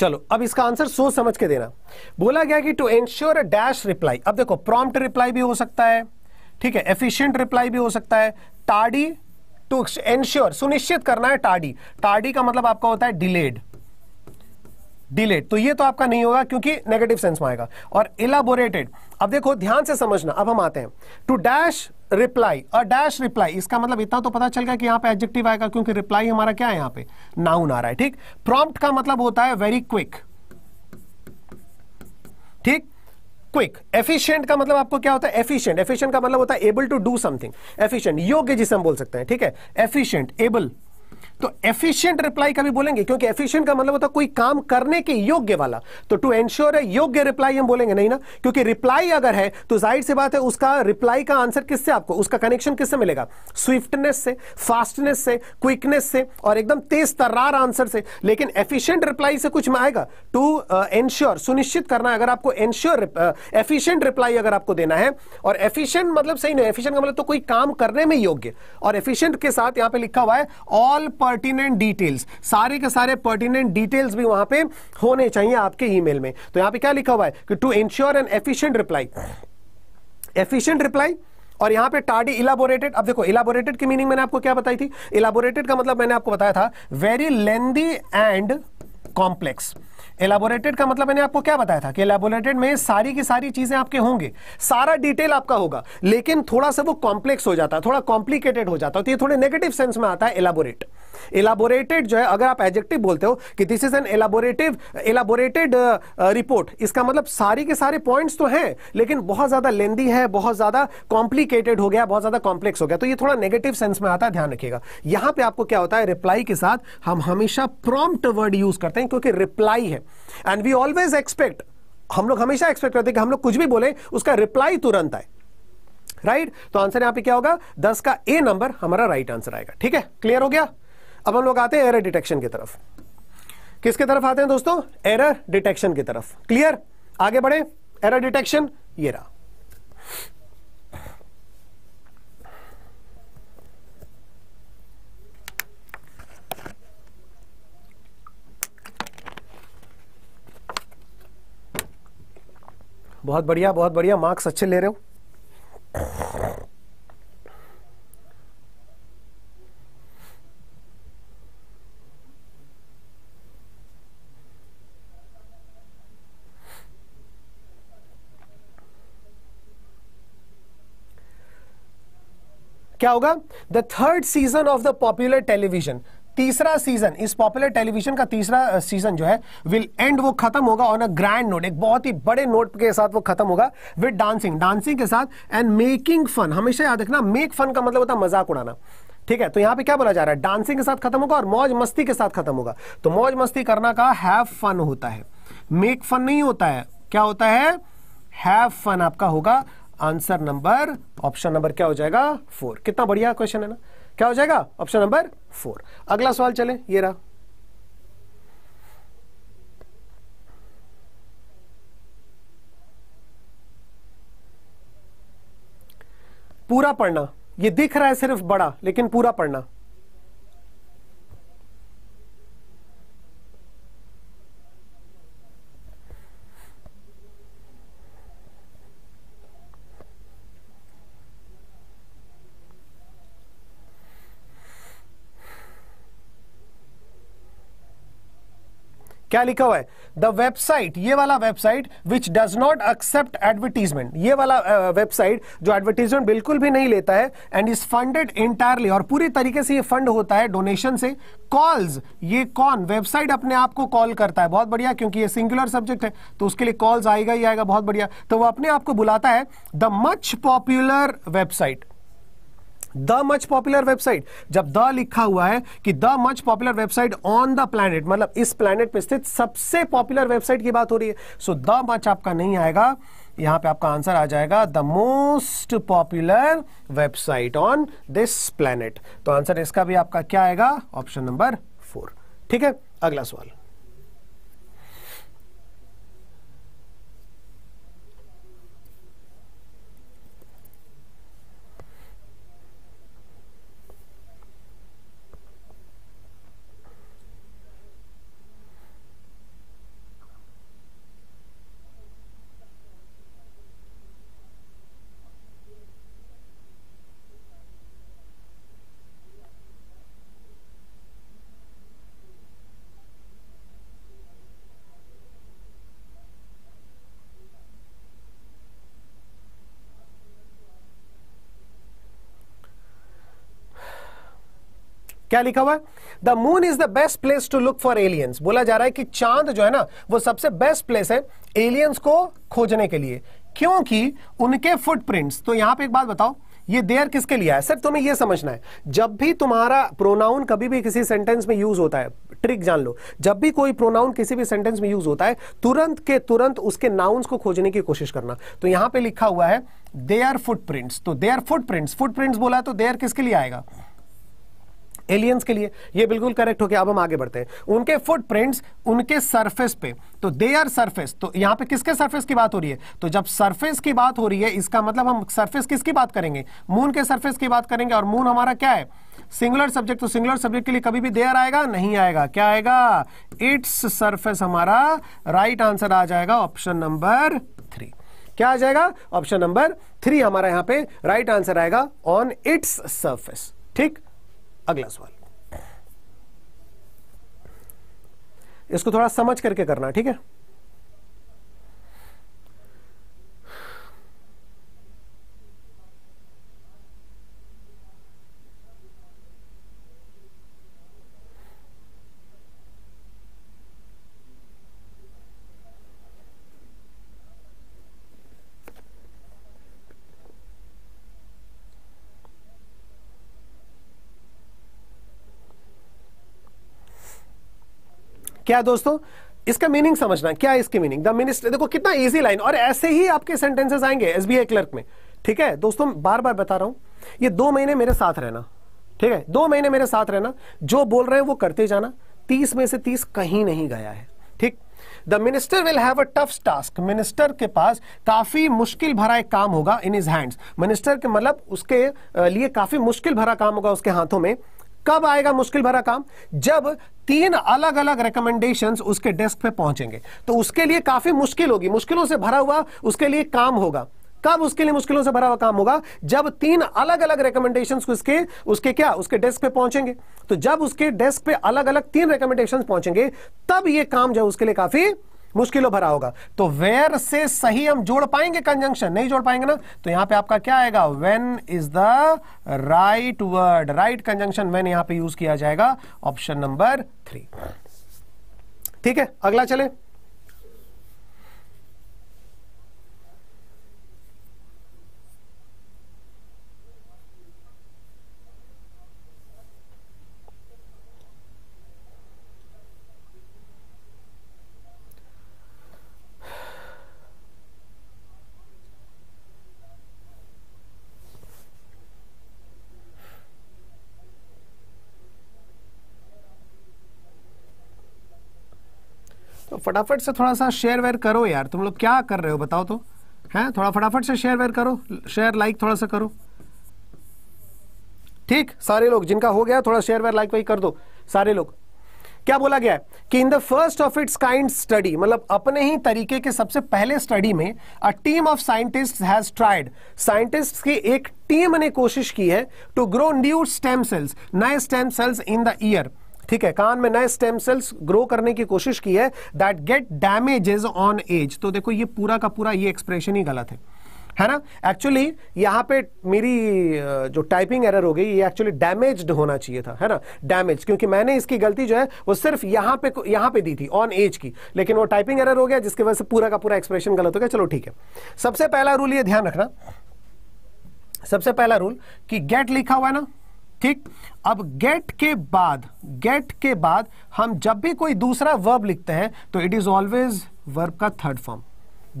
चलो अब इसका आंसर सोच समझ के देना बोला गया कि to ensure a dash reply अब देखो प्रॉम्प्ट रिप्लाई भी हो सकता है ठीक है एफिशिएंट रिप्लाई भी हो सकता है टार्डी टू एंश्योर सुनिश्चित करना है टाडी टाडी का मतलब आपका होता है डिलेड डिलेड तो ये तो आपका नहीं होगा क्योंकि नेगेटिव सेंस में आएगा और इलाबोरेटेड अब देखो ध्यान से समझना अब हम आते हैं to dash reply a dash reply इसका मतलब इतना तो पता चल गया कि यहां पे एडजेक्टिव आएगा क्योंकि रिप्लाई हमारा क्या है यहां पे नाउन आ रहा है ठीक प्रॉम्प्ट का मतलब होता है वेरी क्विक ठीक क्विक एफिशिएंट का मतलब आपको क्या होता है एफिशिएंट एफिशिएंट का मतलब होता है able to do something efficient योग्य जिसे हम बोल सकते हैं ठीक है एफिशिएंट एबल तो एफिशिएंट रिप्लाई का भी बोलेंगे क्योंकि एफिशिएंट का मतलब होता है कोई काम करने के योग्य वाला तो टू एंश्योर है योग्य रिप्लाई हम बोलेंगे नहीं ना क्योंकि रिप्लाई अगर है तो जाहिर सी बात है उसका रिप्लाई का आंसर किससे आपको उसका कनेक्शन किससे मिलेगा स्विफ्टनेस से फास्टनेस से क्विकनेस से और एकदम तेज तर्रार आंसर से लेकिन एफिशियंट रिप्लाई से कुछ में आएगा टू एंश्योर uh, सुनिश्चित करना अगर आपको एंश्योर एफिशियंट रिप्लाई अगर आपको देना है और एफिशियंट मतलब सही नहीं एफिशियंट का मतलब तो कोई काम करने में योग्य और एफिशियंट के साथ यहां पर लिखा हुआ है ऑल पर्टिनेंट डिटेल्स सारे के सारे पर्टिनेंट डिटेल्स भी वहां पे होने चाहिए आपके ईमेल में तो यहां पे क्या लिखा हुआ है कि to ensure an efficient reply efficient reply और यहां पे टार्डी इलाबोरेटेड अब देखो इलाबोरेटेड की मीनिंग मैंने आपको क्या बताई थी इलाबोरेटेड का मतलब मैंने आपको बताया था very lengthy and complex elaborated का मतलब मैंने आपको क्या बताया था कि एलाबोरेटेड में सारी की सारी चीजें आपके होंगे सारा डिटेल आपका होगा लेकिन थोड़ा सा वो कॉम्प्लेक्स हो जाता है थोड़ा कॉम्प्लिकेटेड हो जाता है तो ये थोड़े नेगेटिव सेंस में आता है एलाबोरेट एलाबोरेटेड जो है अगर आप एजेक्टिव बोलते हो कि this is an elaborative elaborated report इसका मतलब सारी के सारे पॉइंट्स तो हैं लेकिन बहुत ज्यादा लेंदी है बहुत ज्यादा कॉम्प्लिकेटेड हो गया बहुत ज्यादा कॉम्प्लेक्स हो गया तो ये थोड़ा नेगेटिव सेंस में आता है ध्यान रखिएगा यहां पे आपको क्या होता है रिप्लाई के साथ हम हमेशा प्रॉम्प्ट वर्ड यूज करते हैं क्योंकि रिप्लाई है एंड वी ऑलवेज एक्सपेक्ट हम लोग हमेशा एक्सपेक्ट करते हैं कि हम लोग कुछ भी बोले उसका रिप्लाई तुरंत आए राइट right? तो आंसर यहां पे क्या होगा दस का ए नंबर हमारा राइट right आंसर आएगा ठीक है क्लियर हो गया अब हम लोग आते हैं एरर डिटेक्शन की तरफ किसके तरफ आते हैं दोस्तों एरर डिटेक्शन की तरफ क्लियर आगे बढ़े एरर डिटेक्शन ये रहा बहुत बढ़िया बहुत बढ़िया मार्क्स अच्छे ले रहे हो क्या होगा the third season of the popular television तीसरा सीजन इस पॉपुलर टेलीविजन का तीसरा सीजन जो है विल एंड वो खत्म होगा ऑन अ ग्रैंड नोट एक बहुत ही बड़े नोट के साथ वो खत्म होगा विद डांसिंग डांसिंग के साथ एंड मेकिंग फन हमेशा याद रखना मेक फन का मतलब होता है मजाक उड़ाना ठीक है तो यहां पे क्या बोला जा रहा है डांसिंग के साथ खत्म होगा और मौज मस्ती के साथ खत्म होगा तो मौज मस्ती करना का हैव फन होता है मेक फन नहीं होता है क्या होता है हैव फन आपका होगा आंसर नंबर ऑप्शन नंबर क्या हो जाएगा फोर कितना बढ़िया क्वेश्चन है ना क्या हो जाएगा ऑप्शन नंबर फोर अगला सवाल चले ये रहा पूरा पढ़ना ये दिख रहा है सिर्फ बड़ा लेकिन पूरा पढ़ना क्या लिखा हुआ है द वेबसाइट ये वाला website which does not accept advertisement ये वाला वेबसाइट uh, जो एडवर्टीजमेंट बिल्कुल भी नहीं लेता है एंड इज फंडेड इंटायरली और पूरी तरीके से ये फंड होता है डोनेशन से कॉल्स ये कौन वेबसाइट अपने आप को कॉल करता है बहुत बढ़िया क्योंकि ये सिंगुलर सब्जेक्ट है तो उसके लिए कॉल्स आएगा ही आएगा बहुत बढ़िया तो वो अपने आप को बुलाता है the much popular website the much popular website जब द लिखा हुआ है कि the much popular website on the planet मतलब इस प्लैनेट पे स्थित सबसे पॉपुलर वेबसाइट की बात हो रही है सो द मच आपका नहीं आएगा यहां पे आपका आंसर आ जाएगा the most popular website on this planet तो आंसर इसका भी आपका क्या आएगा ऑप्शन नंबर फोर ठीक है अगला सवाल क्या लिखा हुआ है the moon is the best place to look for aliens बोला जा रहा है कि चांद जो है ना वो सबसे बेस्ट प्लेस है एलियंस को खोजने के लिए क्योंकि उनके फुटप्रिंट्स तो यहां पे एक बात बताओ ये देयर किसके लिए है सर तुम्हें ये समझना है जब भी तुम्हारा प्रोनाउन कभी भी किसी सेंटेंस में यूज होता है ट्रिक जान लो जब भी कोई प्रोनाउन किसी भी सेंटेंस में यूज होता है तुरंत के तुरंत उसके नाउन्स को खोजने की कोशिश करना तो यहां पे लिखा हुआ है देयर फुटप्रिंट्स तो देयर फुटप्रिंट्स फुटप्रिंट्स बोला तो देयर किसके लिए आएगा एलियंस के लिए ये बिल्कुल करेक्ट हो गया अब हम आगे बढ़ते हैं उनके फुटप्रिंट्स उनके सरफेस पे तो दे आर सरफेस तो यहां पे किसके सरफेस की बात हो रही है तो जब सरफेस की बात हो रही है इसका मतलब हम सरफेस किसकी बात करेंगे मून के सरफेस की बात करेंगे और मून हमारा क्या है सिंगुलर सब्जेक्ट तो सिंगुलर सब्जेक्ट के लिए कभी भी देयर आएगा नहीं आएगा क्या आएगा इट्स सरफेस हमारा राइट right आंसर आ जाएगा ऑप्शन नंबर थ्री क्या आ जाएगा ऑप्शन नंबर थ्री हमारा यहां पे राइट right आंसर आएगा ऑन इट्स सरफेस ठीक अगला सवाल इसको थोड़ा समझ करके करना ठीक है क्या दोस्तों इसका मीनिंग समझना क्या इसकी मीनिंग द मिनिस्टर देखो कितना इजी लाइन और ऐसे ही आपके सेंटेंसेस आएंगे एसबीआई क्लर्क में ठीक है दोस्तों बार बार बता रहा हूं ये दो महीने मेरे साथ रहना ठीक है दो महीने मेरे साथ रहना जो बोल रहे हैं वो करते जाना तीस में से तीस कहीं नहीं गया है ठीक the minister will have a tough task minister के पास काफी मुश्किल भरा एक काम होगा इन इज हैंड्स मिनिस्टर के मतलब उसके लिए काफी मुश्किल भरा काम होगा उसके हाथों में कब आएगा मुश्किल भरा काम जब तीन अलग अलग रिकमेंडेशन उसके डेस्क पे पहुंचेंगे तो उसके लिए काफी मुश्किल होगी मुश्किलों से भरा हुआ उसके लिए काम होगा कब उसके लिए मुश्किलों से भरा हुआ काम होगा जब तीन अलग अलग रिकमेंडेशन उसके उसके क्या उसके डेस्क पे पहुंचेंगे तो जब उसके डेस्क पे अलग अलग तीन रिकमेंडेशन पहुंचेंगे तब यह काम जो उसके लिए काफी मुश्किलों भरा होगा तो वेयर से सही हम जोड़ पाएंगे कंजंक्शन नहीं जोड़ पाएंगे ना तो यहां पे आपका क्या आएगा when is the right word right conjunction when यहां पे यूज किया जाएगा ऑप्शन नंबर थ्री ठीक है अगला चले फटाफट से थोड़ा सा शेयर वेयर करो यार तुम लोग क्या कर रहे हो बताओ तो हैं थोड़ा फटाफट से शेयर वेयर करो शेयर लाइक थोड़ा सा करो ठीक सारे लोग जिनका हो गया थोड़ा शेयर वेयर लाइक वाइक कर दो सारे लोग क्या बोला गया है कि in the first of its kind study मतलब अपने ही तरीके के सबसे पहले स्टडी में a team of scientist has tried scientist की एक टीम ने कोशिश की है to grow new stem cells नए stem cells in the ear ठीक है कान में नए स्टेम सेल्स ग्रो करने की कोशिश की है that get damages on age तो देखो ये पूरा का पूरा ये एक्सप्रेशन ही गलत है है ना एक्चुअली यहां पे मेरी जो टाइपिंग एरर हो गई ये एक्चुअली डैमेज्ड होना चाहिए था है ना डैमेज क्योंकि मैंने इसकी गलती जो है वो सिर्फ यहां पे यहां पे दी थी ऑन एज की लेकिन वो टाइपिंग एरर हो गया जिसकी वजह से पूरा का पूरा एक्सप्रेशन गलत हो गया चलो ठीक है सबसे पहला रूल ये ध्यान रखना सबसे पहला रूल कि गेट लिखा हुआ है ना ठीक अब गेट के बाद गेट के बाद हम जब भी कोई दूसरा वर्ब लिखते हैं तो इट इज ऑलवेज वर्ब का third form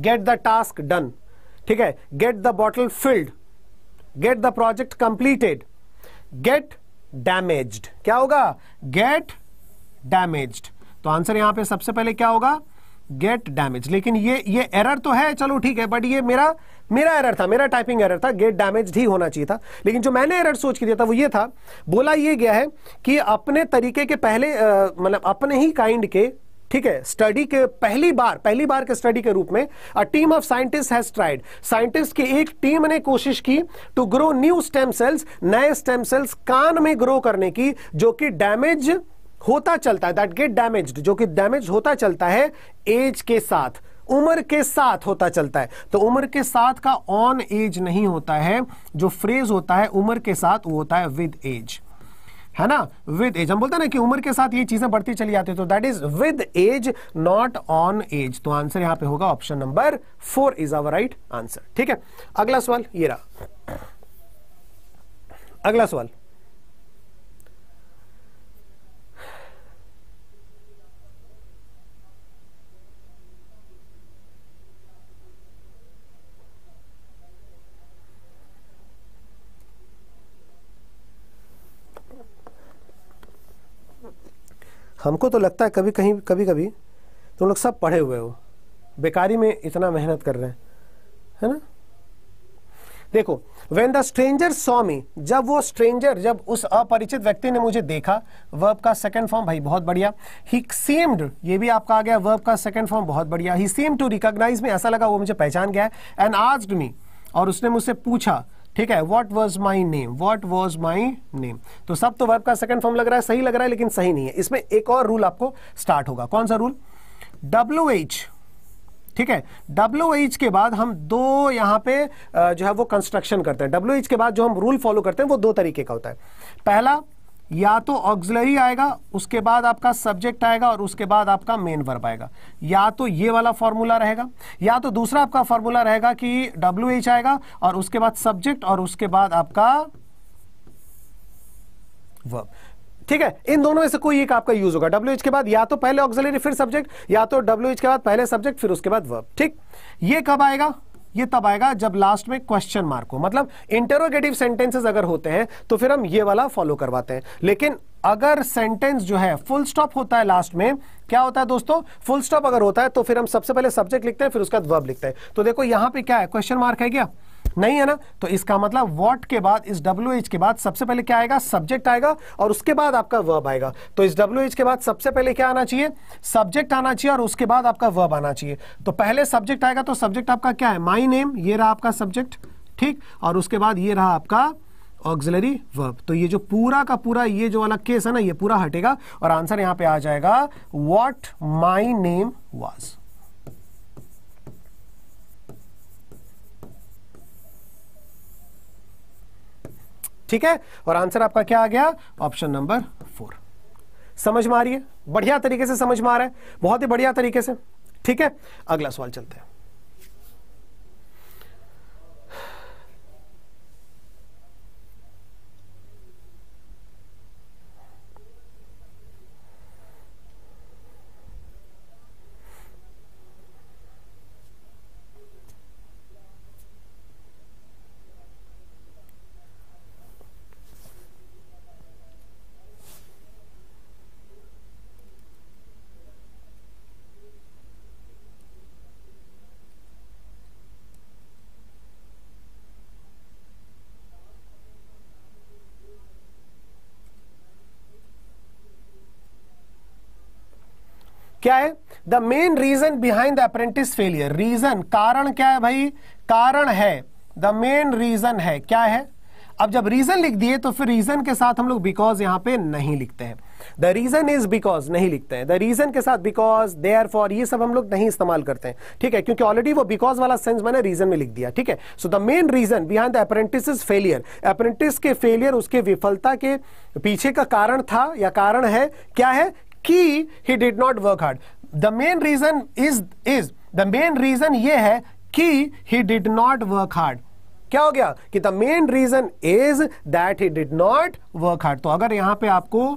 get the task done ठीक है get the bottle filled get the project completed get damaged क्या होगा गेट डैमेज्ड तो आंसर यहां पे सबसे पहले क्या होगा गेट डैमेज लेकिन ये ये एरर तो है चलो ठीक है बट ये मेरा मेरा एरर था मेरा टाइपिंग एरर था गेट डैमेज ही होना चाहिए था लेकिन जो मैंने एरर सोच के दिया था वो ये था बोला ये गया है कि अपने तरीके के पहले मतलब अपने ही काइंड के ठीक है स्टडी के पहली बार पहली बार के स्टडी के रूप में a team of scientist has tried scientist की एक टीम ने कोशिश की to grow new stem cells नए स्टेम सेल्स कान में ग्रो करने की जो कि डैमेज होता चलता है दैट गेट डैमेज्ड जो कि डैमेज होता चलता है एज के साथ उम्र के साथ होता चलता है तो उम्र के साथ का ऑन एज नहीं होता है जो फ्रेज होता है उम्र के साथ वो होता है विद एज है ना विद एज हम बोलते हैं ना कि उम्र के साथ ये चीजें बढ़ती चली जाती है तो that is with age not on age तो आंसर यहां पे होगा option number four is our right answer ठीक है अगला सवाल ये रहा अगला सवाल हमको तो लगता है कभी कहीं कभी कभी तुम लोग सब पढ़े हुए हो बेकारी में इतना मेहनत कर रहे हैं है ना देखो वेन द स्ट्रेंजर मी जब वो स्ट्रेंजर जब उस अपरिचित व्यक्ति ने मुझे देखा वर्ब का सेकंड फॉर्म भाई बहुत बढ़िया ही सेम्ड ये भी आपका आ गया वर्ब का सेकंड फॉर्म बहुत बढ़िया ही सेम टू रिकॉग्नाइज में ऐसा लगा वो मुझे पहचान गया एंड आज मी और उसने मुझसे पूछा ठीक है what was my name what was my name तो सब तो वर्ब का सेकंड फॉर्म लग रहा है सही लग रहा है लेकिन सही नहीं है इसमें एक और रूल आपको स्टार्ट होगा कौन सा रूल डब्ल्यू एच ठीक है डब्ल्यू एच के बाद हम दो यहां पे जो है वो कंस्ट्रक्शन करते हैं डब्ल्यू एच के बाद जो हम रूल फॉलो करते हैं वो दो तरीके का होता है पहला या तो ऑक्सिलरी आएगा उसके बाद आपका सब्जेक्ट आएगा और उसके बाद आपका मेन वर्ब आएगा या तो ये वाला फॉर्मूला रहेगा या तो दूसरा आपका फॉर्मूला रहेगा कि डब्ल्यू एच आएगा और उसके बाद सब्जेक्ट और उसके बाद आपका वर्ब ठीक है इन दोनों में से कोई एक आपका यूज होगा डब्ल्यू एच के बाद या तो पहले ऑक्सिलरी फिर सब्जेक्ट या तो डब्ल्यू एच के बाद पहले सब्जेक्ट फिर उसके बाद वर्ब ठीक ये कब आएगा ये तब आएगा जब लास्ट में क्वेश्चन मार्क हो मतलब इंटरोगेटिव सेंटेंसेस अगर होते हैं तो फिर हम ये वाला फॉलो करवाते हैं लेकिन अगर सेंटेंस जो है फुल स्टॉप होता है लास्ट में क्या होता है दोस्तों फुल स्टॉप अगर होता है तो फिर हम सबसे पहले सब्जेक्ट लिखते हैं फिर उसका वर्ब लिखते हैं तो देखो यहां पे क्या है क्वेश्चन मार्क है क्या नहीं है ना तो इसका मतलब वॉट के बाद इस डब्ल्यू एच के बाद सबसे पहले क्या आएगा सब्जेक्ट आएगा और उसके बाद आपका वर्ब आएगा तो इस डब्ल्यू एच के बाद सबसे पहले क्या आना चाहिए सब्जेक्ट आना चाहिए और उसके बाद आपका वर्ब आना चाहिए तो पहले सब्जेक्ट आएगा तो सब्जेक्ट आपका क्या है माई नेम ये रहा आपका सब्जेक्ट ठीक और उसके बाद ये रहा आपका ऑक्सिलरी वर्ब तो ये जो पूरा का पूरा ये जो वाला केस है ना ये पूरा हटेगा और आंसर यहां पे आ जाएगा वॉट माई नेम वॉज ठीक है और आंसर आपका क्या आ गया ऑप्शन नंबर फोर समझ में आ रही है बढ़िया तरीके से समझ में आ रहा है बहुत ही बढ़िया तरीके से ठीक है अगला सवाल चलते हैं क्या है the main reason behind the apprentice failure reason कारण क्या है भाई कारण है द मेन रीजन है क्या है अब जब रीजन लिख दिए तो फिर रीजन के साथ हम लोग बिकॉज यहां पे नहीं लिखते हैं द रीजन इज बिकॉज नहीं लिखते हैं द रीजन के साथ बिकॉज देयर फॉर ये सब हम लोग नहीं इस्तेमाल करते हैं ठीक है क्योंकि ऑलरेडी वो बिकॉज वाला सेंस मैंने रीजन में लिख दिया ठीक है so the main reason behind the apprentice is failure apprentice के फेलियर उसके विफलता के पीछे का कारण था या कारण है क्या है कि he did not work hard the main reason is is the main reason ये है कि he did not work hard क्या हो गया कि the main reason is that he did not work hard तो अगर यहां पे आपको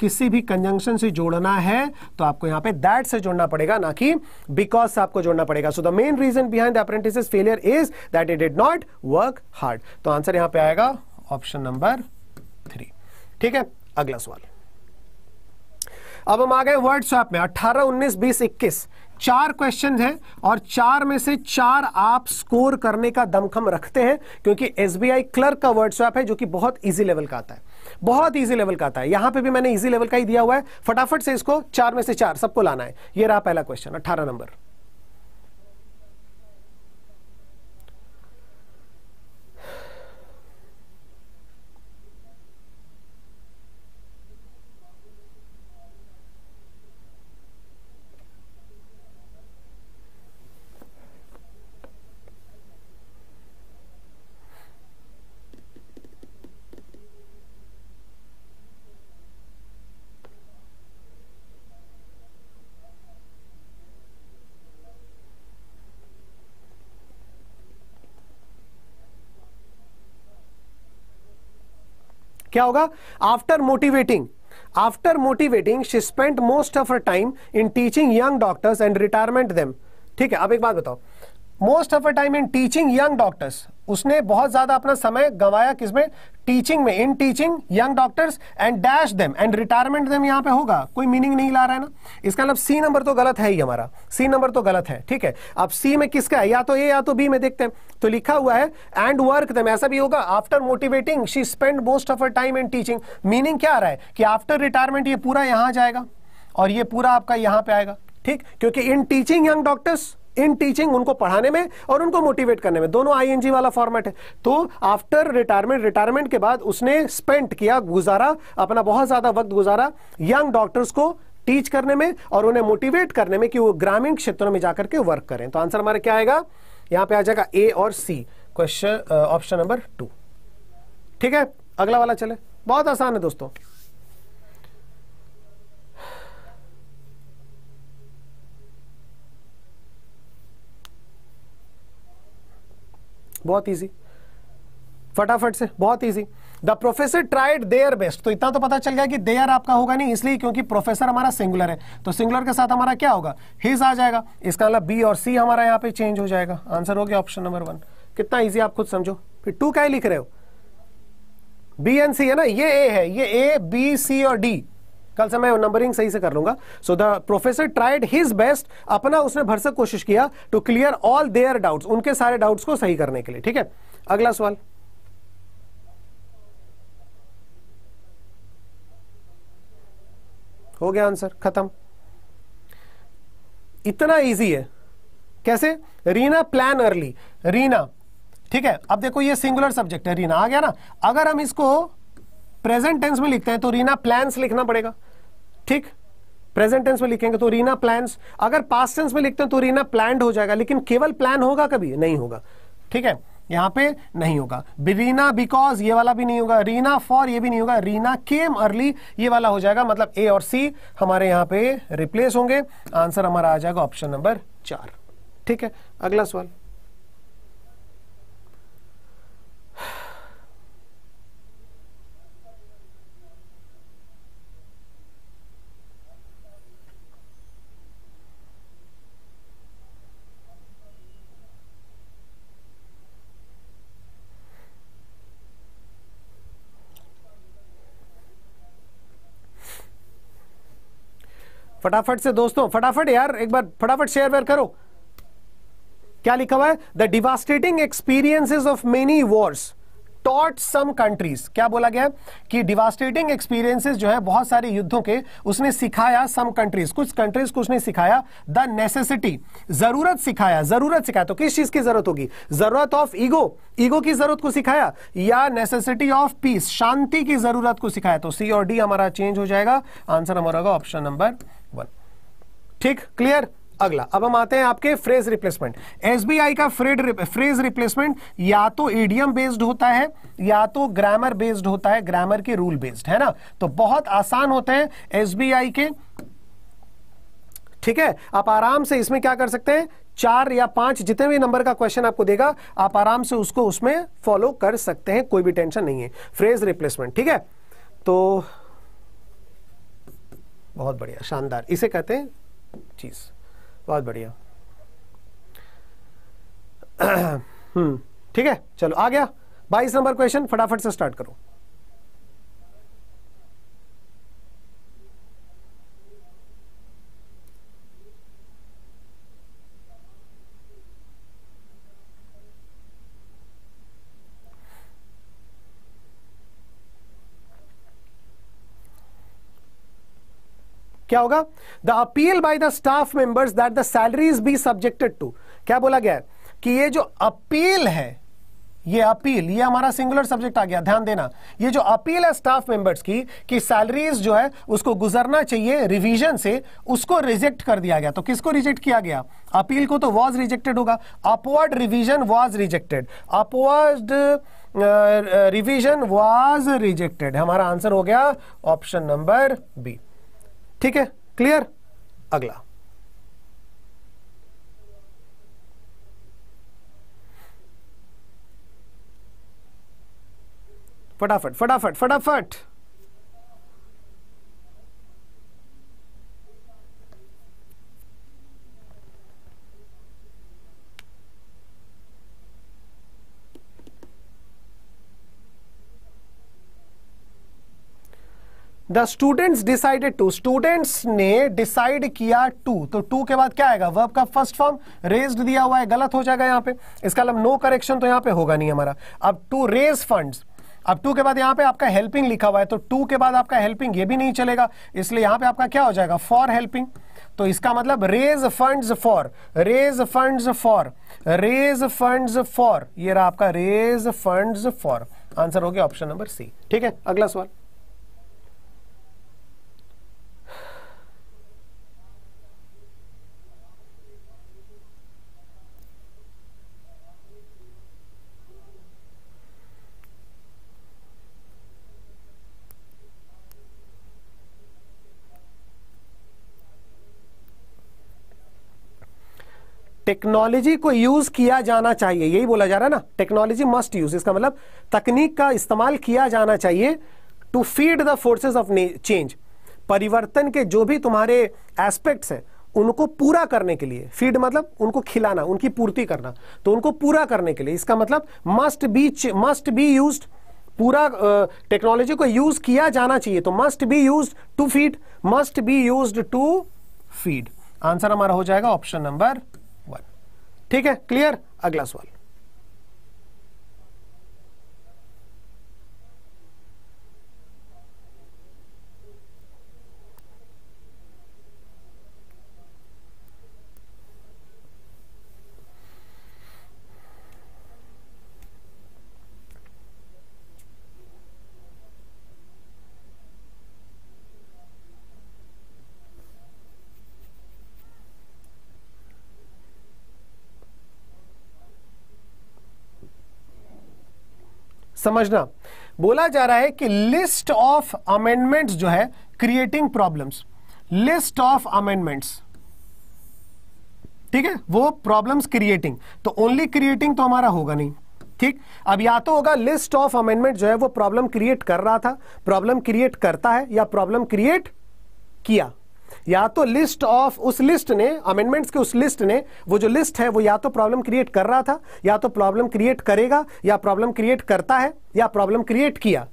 किसी भी कंजंक्शन से जोड़ना है तो आपको यहां पे दैट से जोड़ना पड़ेगा ना कि बिकॉज से आपको जोड़ना पड़ेगा so the main reason behind the apprentice failure is that it did not work hard तो आंसर यहां पे आएगा ऑप्शन नंबर थ्री ठीक है अगला सवाल अब हम आ गए वर्ड स्वैप में 18, 19, 20, 21 चार क्वेश्चन हैं और चार में से चार आप स्कोर करने का दमखम रखते हैं क्योंकि एसबीआई क्लर्क का वर्ड स्वैप है जो कि बहुत इजी लेवल का आता है बहुत इजी लेवल का आता है यहां पे भी मैंने इजी लेवल का ही दिया हुआ है फटाफट से इसको चार में से चार सबको लाना है ये रहा पहला क्वेश्चन अट्ठारह नंबर क्या होगा after motivating after motivating she spend most of a time in teaching young doctors and retirement them ठीक है अब एक बात बताओ most of a time in teaching young doctors उसने बहुत ज्यादा अपना समय गंवाया किसमें टीचिंग में in teaching young doctors and dash them and retirement them यहां पे होगा कोई मीनिंग नहीं ला रहा है ना इसका मतलब सी नंबर तो गलत है ही हमारा सी नंबर तो गलत है ठीक है अब सी में किसका है या तो ए या तो बी में देखते हैं तो लिखा हुआ है एंड वर्क देम ऐसा भी होगा after motivating she spend most of her time in teaching meaning क्या आ रहा है कि आफ्टर रिटायरमेंट ये पूरा यहां जाएगा और ये पूरा आपका यहां पे आएगा ठीक क्योंकि in teaching young doctors in teaching उनको पढ़ाने में और उनको मोटिवेट करने में दोनों आईएनजी वाला फॉर्मेट है तो आफ्टर रिटायरमेंट रिटायरमेंट के बाद उसने स्पेंट किया गुजारा अपना बहुत ज़्यादा वक्त गुजारा यंग डॉक्टर्स को टीच करने में और उन्हें मोटिवेट करने में कि वो ग्रामीण क्षेत्रों में जाकर के वर्क करें तो आंसर हमारा क्या आएगा यहां पे आ जाएगा ए और C question option number two ठीक है अगला वाला चले बहुत आसान है दोस्तों बहुत ईजी फटाफट से बहुत easy the professor tried their best तो इतना तो पता चल गया कि देयर आपका होगा नहीं इसलिए क्योंकि प्रोफेसर हमारा सिंगुलर है तो सिंगुलर के साथ हमारा क्या होगा हिज आ जाएगा इसका मतलब बी और सी हमारा यहाँ पे चेंज हो जाएगा आंसर हो गया ऑप्शन नंबर वन कितना ईजी आप खुद समझो फिर टू क्या लिख रहे हो बी एन सी है ना ये ए है ये ए बी सी और डी कल से मैं नंबरिंग सही से कर लूंगा so the professor tried his best अपना उसने भरसक कोशिश किया to clear all their doubts उनके सारे डाउट्स को सही करने के लिए ठीक है अगला सवाल हो गया आंसर खत्म इतना इजी है कैसे रीना प्लान अर्ली रीना ठीक है अब देखो ये सिंगुलर सब्जेक्ट है रीना आ गया ना अगर हम इसको प्रेजेंट टेंस में लिखते हैं तो रीना प्लान्स लिखना पड़ेगा ठीक प्रेजेंट टेंस में लिखेंगे तो रीना प्लान्स अगर पास टेंस में लिखते हैं तो रीना प्लान हो जाएगा लेकिन केवल प्लान होगा कभी नहीं होगा ठीक है यहां पे नहीं होगा रीना बिकॉज ये वाला भी नहीं होगा रीना फॉर ये भी नहीं होगा रीना केम अर्ली ये वाला हो जाएगा मतलब ए और सी हमारे यहां पे रिप्लेस होंगे आंसर हमारा आ जाएगा ऑप्शन नंबर चार ठीक है अगला सवाल फटाफट से दोस्तों फटाफट यार एक बार फटाफट शेयर वेयर करो क्या लिखा हुआ है the devastating experiences of many wars taught some countries क्या बोला गया कि डिवास्टेटिंग एक्सपीरियंसेस जो है बहुत सारे युद्धों के उसने सिखाया सम कंट्रीज कुछ कंट्रीज को उसने सिखाया द नेसेसिटी जरूरत सिखाया जरूरत सिखाया तो किस चीज की जरूरत होगी जरूरत ऑफ ईगो ईगो की जरूरत को सिखाया या नेसेसिटी ऑफ पीस शांति की जरूरत को सिखाया तो सी और डी हमारा चेंज हो जाएगा आंसर हमारा होगा ऑप्शन नंबर ठीक क्लियर अगला अब हम आते हैं आपके फ्रेज रिप्लेसमेंट एसबीआई का फ्रेड फ्रेज रिप्लेसमेंट या तो एडियम बेस्ड होता है या तो ग्रामर बेस्ड होता है ग्रामर के रूल बेस्ड है ना तो बहुत आसान होते हैं एसबीआई के ठीक है आप आराम से इसमें क्या कर सकते हैं चार या पांच जितने भी नंबर का क्वेश्चन आपको देगा आप आराम से उसको उसमें फॉलो कर सकते हैं कोई भी टेंशन नहीं है फ्रेज रिप्लेसमेंट ठीक है तो बहुत बढ़िया शानदार इसे कहते हैं चीज़ बहुत बढ़िया [CLEARS THROAT] हम्म ठीक है चलो आ गया बाईस नंबर क्वेश्चन फटाफट से स्टार्ट करो क्या होगा the appeal by the staff members that the salaries be subjected to क्या बोला गया कि ये जो अपील है ये अपील ये हमारा सिंगुलर सब्जेक्ट आ गया ध्यान देना ये जो अपील है स्टाफ मेंबर्स की कि सैलरीज जो है उसको गुजरना चाहिए रिवीजन से उसको रिजेक्ट कर दिया गया तो किसको रिजेक्ट किया गया अपील को तो वाज रिजेक्टेड होगा upward revision was rejected upward revision was rejected हमारा आंसर हो गया ऑप्शन नंबर बी ठीक है क्लियर अगला फटाफट फटाफट फटाफट the students decided to students ने डिसाइड किया टू तो टू के बाद क्या आएगा वर्ब का फर्स्ट फॉर्म रेज दिया हुआ है गलत हो जाएगा यहां पे इसका मतलब नो करेक्शन तो यहां पे होगा नहीं हमारा अब टू रेज फंड्स अब टू के बाद यहां पे आपका हेल्पिंग लिखा हुआ है तो टू के बाद आपका हेल्पिंग ये भी नहीं चलेगा इसलिए यहां पे आपका क्या हो जाएगा फॉर हेल्पिंग तो इसका मतलब raise funds for raise funds for raise funds for ये रहा आपका रेज फंड्स फॉर आंसर हो गया ऑप्शन नंबर सी ठीक है अगला सवाल टेक्नोलॉजी को यूज किया जाना चाहिए यही बोला जा रहा है ना टेक्नोलॉजी मस्ट यूज इसका मतलब तकनीक का इस्तेमाल किया जाना चाहिए to feed the forces of change परिवर्तन के जो भी तुम्हारे एस्पेक्ट्स हैं उनको पूरा करने के लिए फीड मतलब उनको खिलाना उनकी पूर्ति करना तो उनको पूरा करने के लिए इसका मतलब must be must be use पूरा टेक्नोलॉजी को यूज किया जाना चाहिए तो must be use to feed must be use to feed answer हमारा हो जाएगा ऑप्शन नंबर ठीक है क्लियर अगला सवाल समझना बोला जा रहा है कि लिस्ट ऑफ अमेंडमेंट्स जो है creating problems list of amendments ठीक है वो प्रॉब्लम्स क्रिएटिंग तो ओनली क्रिएटिंग तो हमारा होगा नहीं ठीक अब या तो होगा लिस्ट ऑफ अमेंडमेंट जो है वो प्रॉब्लम क्रिएट कर रहा था प्रॉब्लम क्रिएट करता है या प्रॉब्लम क्रिएट किया या तो लिस्ट ऑफ उस लिस्ट ने अमेंडमेंट्स के उस लिस्ट ने वो जो लिस्ट है वो या तो प्रॉब्लम क्रिएट कर रहा था या तो प्रॉब्लम क्रिएट करेगा या प्रॉब्लम क्रिएट करता है या प्रॉब्लम क्रिएट किया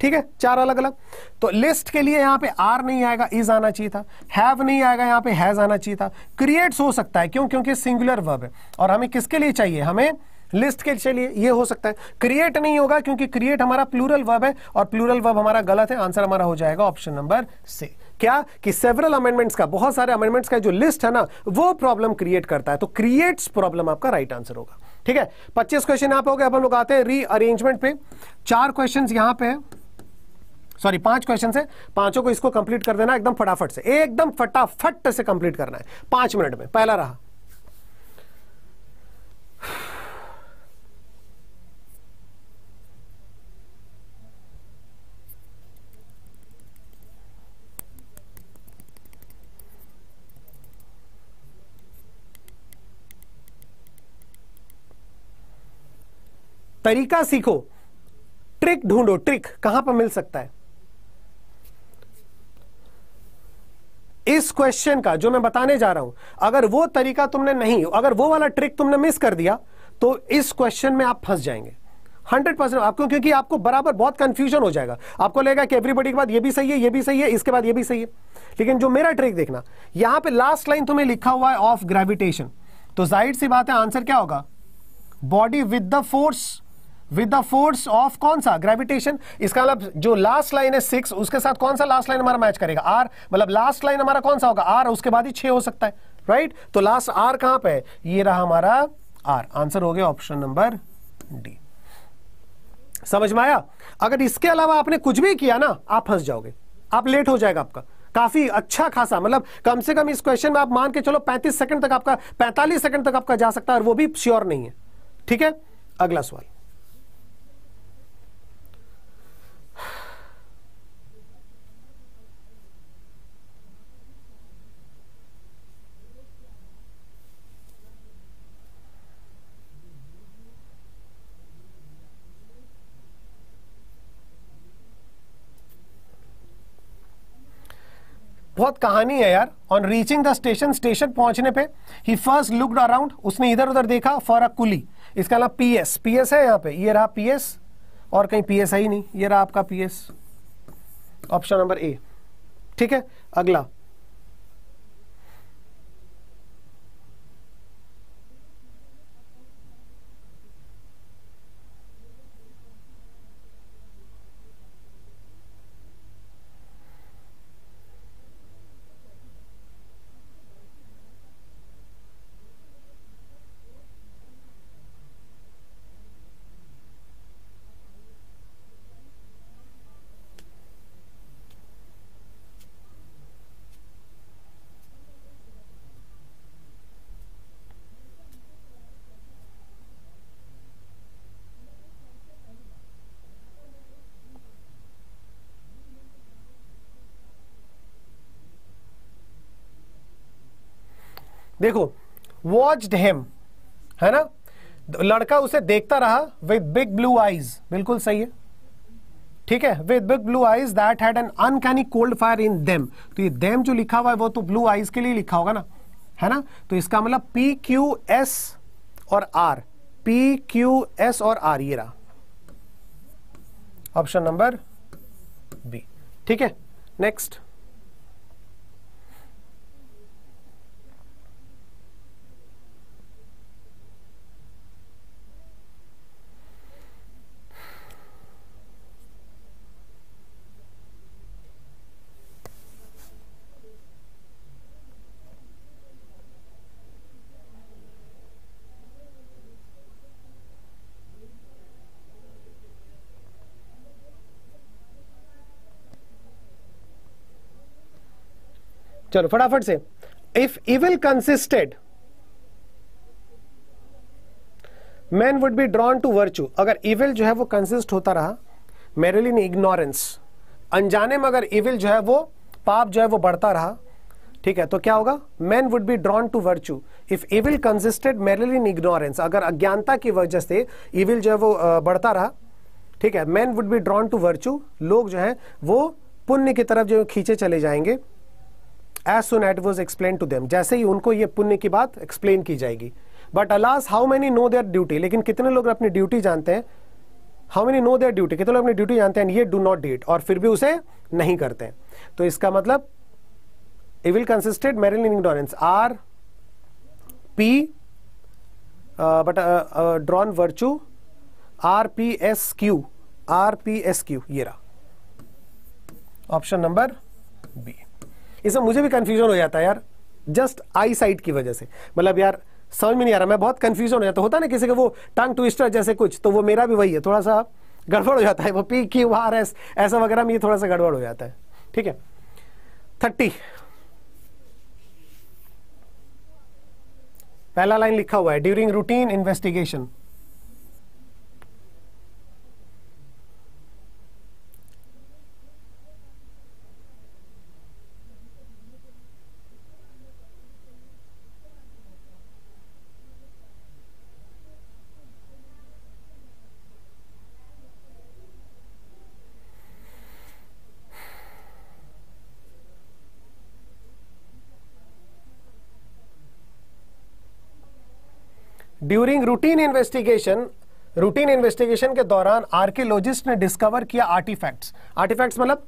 ठीक है चार अलग अलग तो लिस्ट के लिए यहां पे आर नहीं आएगा इज आना चाहिए था हैव नहीं आएगा यहां पे हैज आना चाहिए था क्रिएट्स हो सकता है क्यों क्योंकि सिंगुलर वर्ब है और हमें किसके लिए चाहिए हमें लिस्ट के चलिए ये हो सकता है क्रिएट नहीं होगा क्योंकि क्रिएट हमारा प्लूरल वर्ब है और प्लूरल वर्ब हमारा गलत है आंसर हमारा हो जाएगा ऑप्शन नंबर सी क्या कि सेवरल अमेंडमेंट्स का बहुत सारे अमेंडमेंट्स का जो लिस्ट है ना वो प्रॉब्लम क्रिएट करता है तो क्रिएट्स प्रॉब्लम आपका राइट आंसर होगा ठीक है पच्चीस क्वेश्चन यहां पर हो गए हम लोग आते हैं रीअरेंजमेंट पे चार क्वेश्चन यहां पर सॉरी पांच क्वेश्चन है पांचों को इसको कंप्लीट कर देना एकदम फटाफट से एकदम फटाफट से कंप्लीट करना है पांच मिनट में पहला रहा तरीका सीखो ट्रिक ढूंढो ट्रिक कहां पर मिल सकता है इस क्वेश्चन का जो मैं बताने जा रहा हूं अगर वो तरीका तुमने नहीं अगर वो वाला ट्रिक तुमने मिस कर दिया तो इस क्वेश्चन में आप फंस जाएंगे हंड्रेड परसेंट आपको क्योंकि आपको बराबर बहुत कंफ्यूजन हो जाएगा आपको लगेगा कि एवरीबॉडी के बाद ये भी सही है ये भी सही है इसके बाद ये भी सही है लेकिन जो मेरा ट्रिक देखना यहां पे लास्ट लाइन तुम्हें लिखा हुआ है ऑफ ग्रेविटेशन तो जाहिर सी बात है आंसर क्या होगा body with the force with the force of कौन सा ग्रेविटेशन इसका मतलब जो लास्ट लाइन है सिक्स उसके साथ कौन सा लास्ट लाइन हमारा मैच करेगा आर मतलब लास्ट लाइन हमारा कौन सा होगा आर उसके बाद ही छह हो सकता है राइट right? तो लास्ट आर कहां पे है ये रहा हमारा आर आंसर हो गया ऑप्शन नंबर डी समझ में आया अगर इसके अलावा आपने कुछ भी किया ना आप फंस जाओगे आप लेट हो जाएगा आपका काफी अच्छा खासा मतलब कम से कम इस क्वेश्चन में आप मान के चलो 35 सेकंड तक आपका 45 सेकंड तक आपका जा सकता है और वो भी श्योर नहीं है ठीक है अगला सवाल बहुत कहानी है यार on reaching the station station पहुंचने पे ही फर्स्ट लुकड अराउंड उसने इधर उधर देखा फॉर अ कुली इसका नाम पी एस पी एस है यहां पे ये रहा पी एस और कहीं पी एस है ही नहीं ये रहा आपका P S option number A ठीक है अगला देखो वॉच्ड हिम है ना लड़का उसे देखता रहा विद बिग ब्लू आईज बिल्कुल सही है ठीक है with big blue eyes that had an uncanny cold fire in them तो ये देम जो लिखा हुआ है वो तो ब्लू आईज के लिए लिखा होगा ना है ना तो इसका मतलब पी क्यू एस और आर पी क्यू एस और आर ये रहा ऑप्शन नंबर बी ठीक है नेक्स्ट चलो फटाफट से if evil consisted man would be drawn to virtue अगर इविल जो है वो कंसिस्ट होता रहा मेरे इन इग्नोरेंस अनजाने में अगर इविल जो है वो पाप जो है वो बढ़ता रहा ठीक है तो क्या होगा man would be drawn to virtue if evil consisted merely in ignorance अगर अज्ञानता की वजह से इविल जो है वो बढ़ता रहा ठीक है man would be drawn to virtue लोग जो है वो पुण्य की तरफ जो खींचे चले जाएंगे as soon it was explain to them जैसे ही उनको ये पुण्य की बात एक्सप्लेन की जाएगी but alas how many know their duty लेकिन कितने लोग अपनी ड्यूटी जानते हैं how many know their duty कितने लोग अपनी ड्यूटी जानते हैं ये डू नॉट डीट और फिर भी उसे नहीं करते हैं तो इसका मतलब evil consisted merely in ignorance R P but drawn virtue R P S Q R P S Q ये रहा ऑप्शन नंबर बी इसमें मुझे भी कन्फ्यूजन हो जाता है यार जस्ट आई साइट की वजह से मतलब यार समझ में नहीं आ रहा मैं बहुत कन्फ्यूजन हो जाता होता ना किसी का वो टंग ट्विस्टर जैसे कुछ तो वो मेरा भी वही है थोड़ा सा गड़बड़ हो जाता है वो पी क्यू आर एस ऐसा वगैरह में ये थोड़ा सा गड़बड़ हो जाता है ठीक है थर्टी पहला लाइन लिखा हुआ है during routine investigation during routine investigation routine investigation के दौरान आर्कियोलॉजिस्ट ने डिस्कवर किया आर्टिफैक्ट्स आर्टिफैक्ट्स मतलब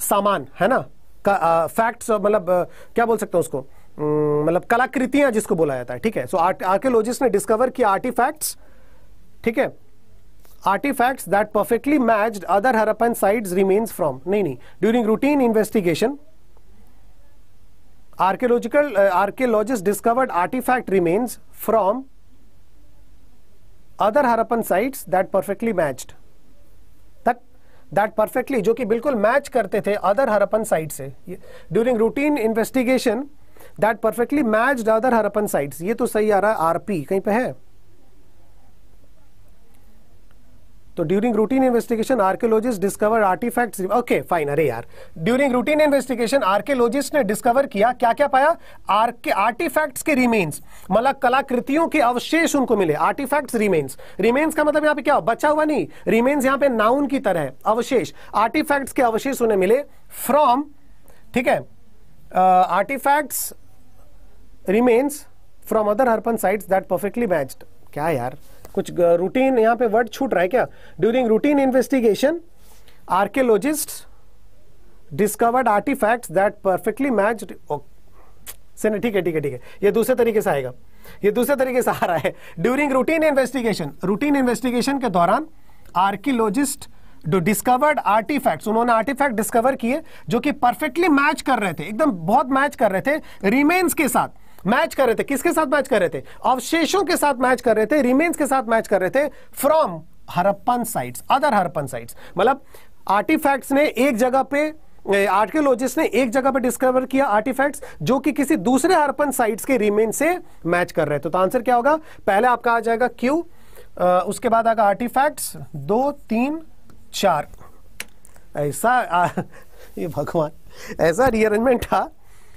सामान है ना फैक्ट्स मतलब क्या बोल सकते हैं उसको मतलब कलाकृतियां जिसको बोला जाता है ठीक है सो आर्कियोलॉजिस्ट ने डिस्कवर किया आर्टिफैक्ट्स ठीक है artifacts that perfectly matched other Harappan sites remains from नहीं नहीं during routine investigation archaeological archaeologist discovered artifact remains from other Harappan sites that perfectly matched that perfectly जो कि बिल्कुल मैच करते थे अदर हरपन साइट से during routine investigation that perfectly matched other Harappan sites ये तो सही आ रहा है आरपी कहीं पे है तो during routine investigation archaeologist discover artifacts okay fine अरे यार ड्यूरिंग रूटीन इन्वेस्टिगेशन आर्कियोलॉजिस्ट ने डिस्कवर किया क्या क्या पाया आर्टिफैक्ट्स के रिमेन्स मतलब कलाकृतियों के अवशेष उनको मिले आर्टिफैक्ट्स रिमेन्स रिमेन्स का मतलब यहाँ पे क्या बचा हुआ नहीं रिमेन्स यहाँ पे नाउन की तरह अवशेष आर्टिफैक्ट्स के अवशेष उन्हें मिले फ्रॉम ठीक है artifacts remains from other Harappan sites that perfectly matched क्या यार कुछ रूटीन यहां पे वर्ड छूट रहा है क्या during routine investigation archaeologist discovered artifacts that perfectly match ठीक है ठीक है ठीक है ये दूसरे तरीके से आएगा ये दूसरे तरीके से आ रहा है during routine investigation routine investigation के दौरान आर्कियोलॉजिस्ट जो डिस्कवर्ड आर्टिफैक्ट्स उन्होंने आर्टिफैक्ट डिस्कवर किए जो कि परफेक्टली मैच कर रहे थे एकदम बहुत मैच कर रहे थे रिमेन्स के साथ मैच कर रहे थे किसके साथ मैच कर रहे थे अवशेषों के साथ मैच कर रहे थे रिमेन्स के साथ मैच कर रहे थे from Harappan sites other Harappan sites मतलब आर्टिफैक्ट्स ने एक जगह पे आर्कियोलॉजिस्ट ने एक जगह पर डिस्कवर किया आर्टिफैक्ट्स जो कि किसी दूसरे हरपन साइट्स के रिमेन से मैच कर रहे थे तो आंसर क्या होगा पहले आपका आ जाएगा क्यू उसके बाद आएगा आर्टिफैक्ट्स दो तीन चार ऐसा आ, [LAUGHS] ये भगवान ऐसा रीअरेंजमेंट था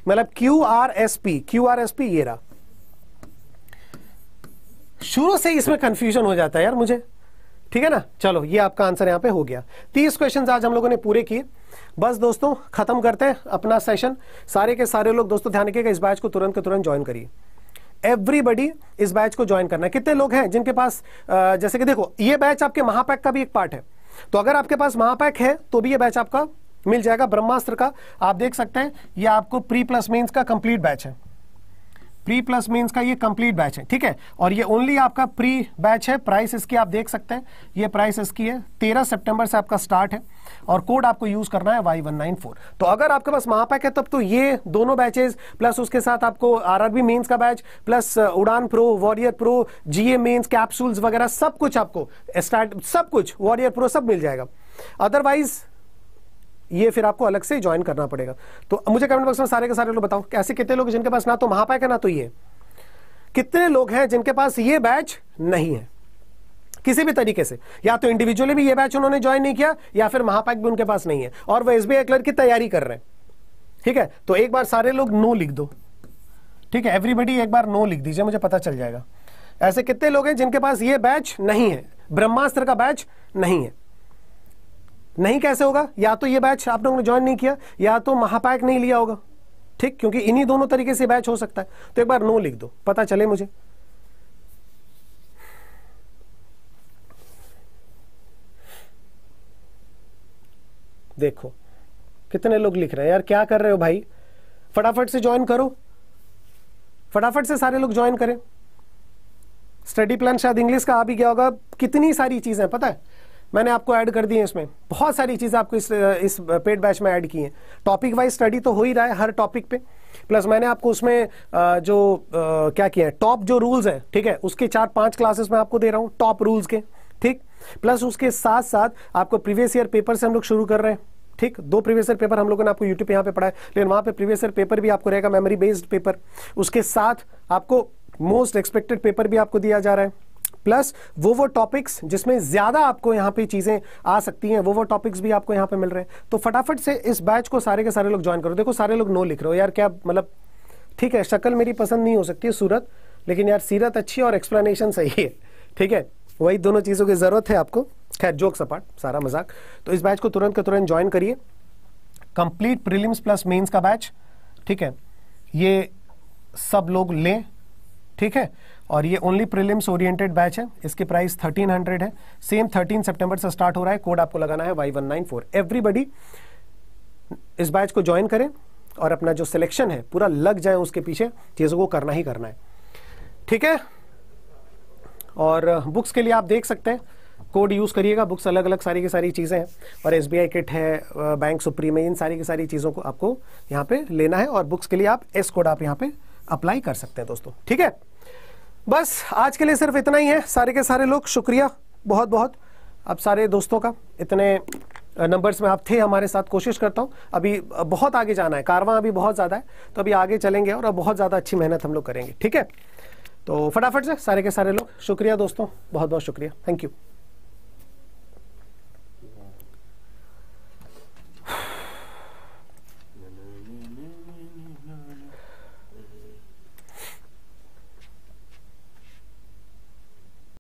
मतलब Q R S P Q R S P ये रहा शुरू से इसमें कंफ्यूजन हो जाता है यार मुझे ठीक है ना चलो ये आपका आंसर यहां पे हो गया तीस क्वेश्चन आज हम लोगों ने पूरे किए बस दोस्तों खत्म करते हैं अपना सेशन सारे के सारे लोग दोस्तों ध्यान रखिएगा इस बैच को तुरंत के तुरंत ज्वाइन करिए एवरीबडी इस बैच को ज्वाइन करना कितने लोग हैं जिनके पास जैसे कि देखो ये बैच आपके महापैक का भी एक पार्ट है तो अगर आपके पास महापैक है तो भी ये बैच आपका मिल जाएगा ब्रह्मास्त्र का आप देख सकते हैं ये आपको प्री प्लस मीन्स का कंप्लीट बैच है प्री प्लस मीन्स का ये कंप्लीट बैच है ठीक है और ये ओनली आपका प्री बैच है प्राइस इसकी आप देख सकते हैं ये प्राइस इसकी है तेरह सितंबर से आपका स्टार्ट है और कोड आपको यूज करना है वाई वन नाइन फोर तो अगर आपके पास महापैक है तब तो ये दोनों बैचेस प्लस उसके साथ आपको आरआरबी मेंस का batch plus Udaan pro warrior pro GA mains capsules वगैरह सब कुछ आपको स्टार्ट सब कुछ वॉरियर प्रो सब मिल जाएगा अदरवाइज ये फिर आपको अलग से ज्वाइन करना पड़ेगा तो मुझे कमेंट बॉक्स में सारे के सारे लोग बताओ ऐसे कितने लोग जिनके पास ना तो महापैक है ना तो ये कितने लोग हैं जिनके पास ये बैच नहीं है किसी भी तरीके से या तो इंडिविजुअली भी ये बैच उन्होंने ज्वाइन नहीं किया या फिर महापैक भी उनके पास नहीं है और वह एस बी क्लर्क की तैयारी कर रहे हैं ठीक है तो एक बार सारे लोग नो लिख दो ठीक है एवरीबडी एक बार नो लिख दीजिए मुझे पता चल जाएगा ऐसे कितने लोग हैं जिनके पास ये बैच नहीं है ब्रह्मास्त्र का बैच नहीं है नहीं कैसे होगा या तो ये बैच आप लोगों ने ज्वाइन नहीं किया या तो महापैक नहीं लिया होगा ठीक क्योंकि इन्हीं दोनों तरीके से बैच हो सकता है तो एक बार नो लिख दो पता चले मुझे देखो कितने लोग लिख रहे हैं यार क्या कर रहे हो भाई फटाफट से ज्वाइन करो फटाफट से सारे लोग ज्वाइन करें स्टडी प्लान शायद इंग्लिश का आ भी गया होगा कितनी सारी चीजें पता है मैंने आपको ऐड कर दी है इसमें बहुत सारी चीज़ें आपको इस इस पेड बैच में ऐड की हैं टॉपिक वाइज स्टडी तो हो ही रहा है हर टॉपिक पे प्लस मैंने आपको उसमें जो क्या किया है टॉप जो रूल्स है ठीक है उसके चार पांच क्लासेस में आपको दे रहा हूँ टॉप रूल्स के ठीक प्लस उसके साथ साथ आपको प्रीवियस ईयर पेपर से हम लोग शुरू कर रहे हैं ठीक दो प्रीवियस ईयर पेपर हम लोगों ने आपको यूट्यूब यहाँ पे पढ़ा है लेकिन वहाँ पे प्रीवियस ईयर पेपर भी आपको रहेगा मेमोरी बेस्ड पेपर उसके साथ आपको मोस्ट एक्सपेक्टेड पेपर भी आपको दिया जा रहा है प्लस वो वो टॉपिक्स जिसमें ज़्यादा आपको यहां पे चीज़ें आ सकती हैं वो वो टॉपिक्स भी आपको यहां पे मिल रहे हैं तो फटाफट से इस बैच को सारे के सारे लोग ज्वाइन करो देखो सारे लोग नो लिख रहे हो यार क्या मतलब ठीक है शक्ल मेरी पसंद नहीं हो सकती है सूरत लेकिन यार सीरत अच्छी और एक्सप्लेनेशन सही है ठीक है वही दोनों चीज़ों की ज़रूरत है आपको खैर जोक सपाट सारा मजाक तो इस बैच को तुरंत का तुरंत ज्वाइन करिए कंप्लीट प्रिलिम्स प्लस मेन्स का बैच ठीक है ये सब लोग लें ठीक है और ये ओनली प्रीलिम्स ओरिएंटेड बैच है इसकी प्राइस 1300 है सेम 13 सितंबर से स्टार्ट हो रहा है कोड आपको लगाना है Y one nine four everybody इस बैच को ज्वाइन करें और अपना जो सिलेक्शन है पूरा लग जाए उसके पीछे चीज़ों को करना ही करना है ठीक है और बुक्स के लिए आप देख सकते हैं कोड यूज़ करिएगा बुक्स अलग अलग सारी की सारी चीज़ें हैं और एस किट है बैंक सुप्रीम है इन सारी की सारी चीज़ों को आपको यहाँ पे लेना है और बुक्स के लिए आप एस कोड आप यहाँ पे अप्लाई कर सकते हैं दोस्तों ठीक है बस आज के लिए सिर्फ इतना ही है सारे के सारे लोग शुक्रिया बहुत बहुत अब सारे दोस्तों का इतने नंबर्स में आप थे हमारे साथ कोशिश करता हूँ अभी बहुत आगे जाना है कारवां अभी बहुत ज़्यादा है तो अभी आगे चलेंगे और अब बहुत ज़्यादा अच्छी मेहनत हम लोग करेंगे ठीक है तो फटाफट से सारे के सारे लोग शुक्रिया दोस्तों बहुत बहुत शुक्रिया थैंक यू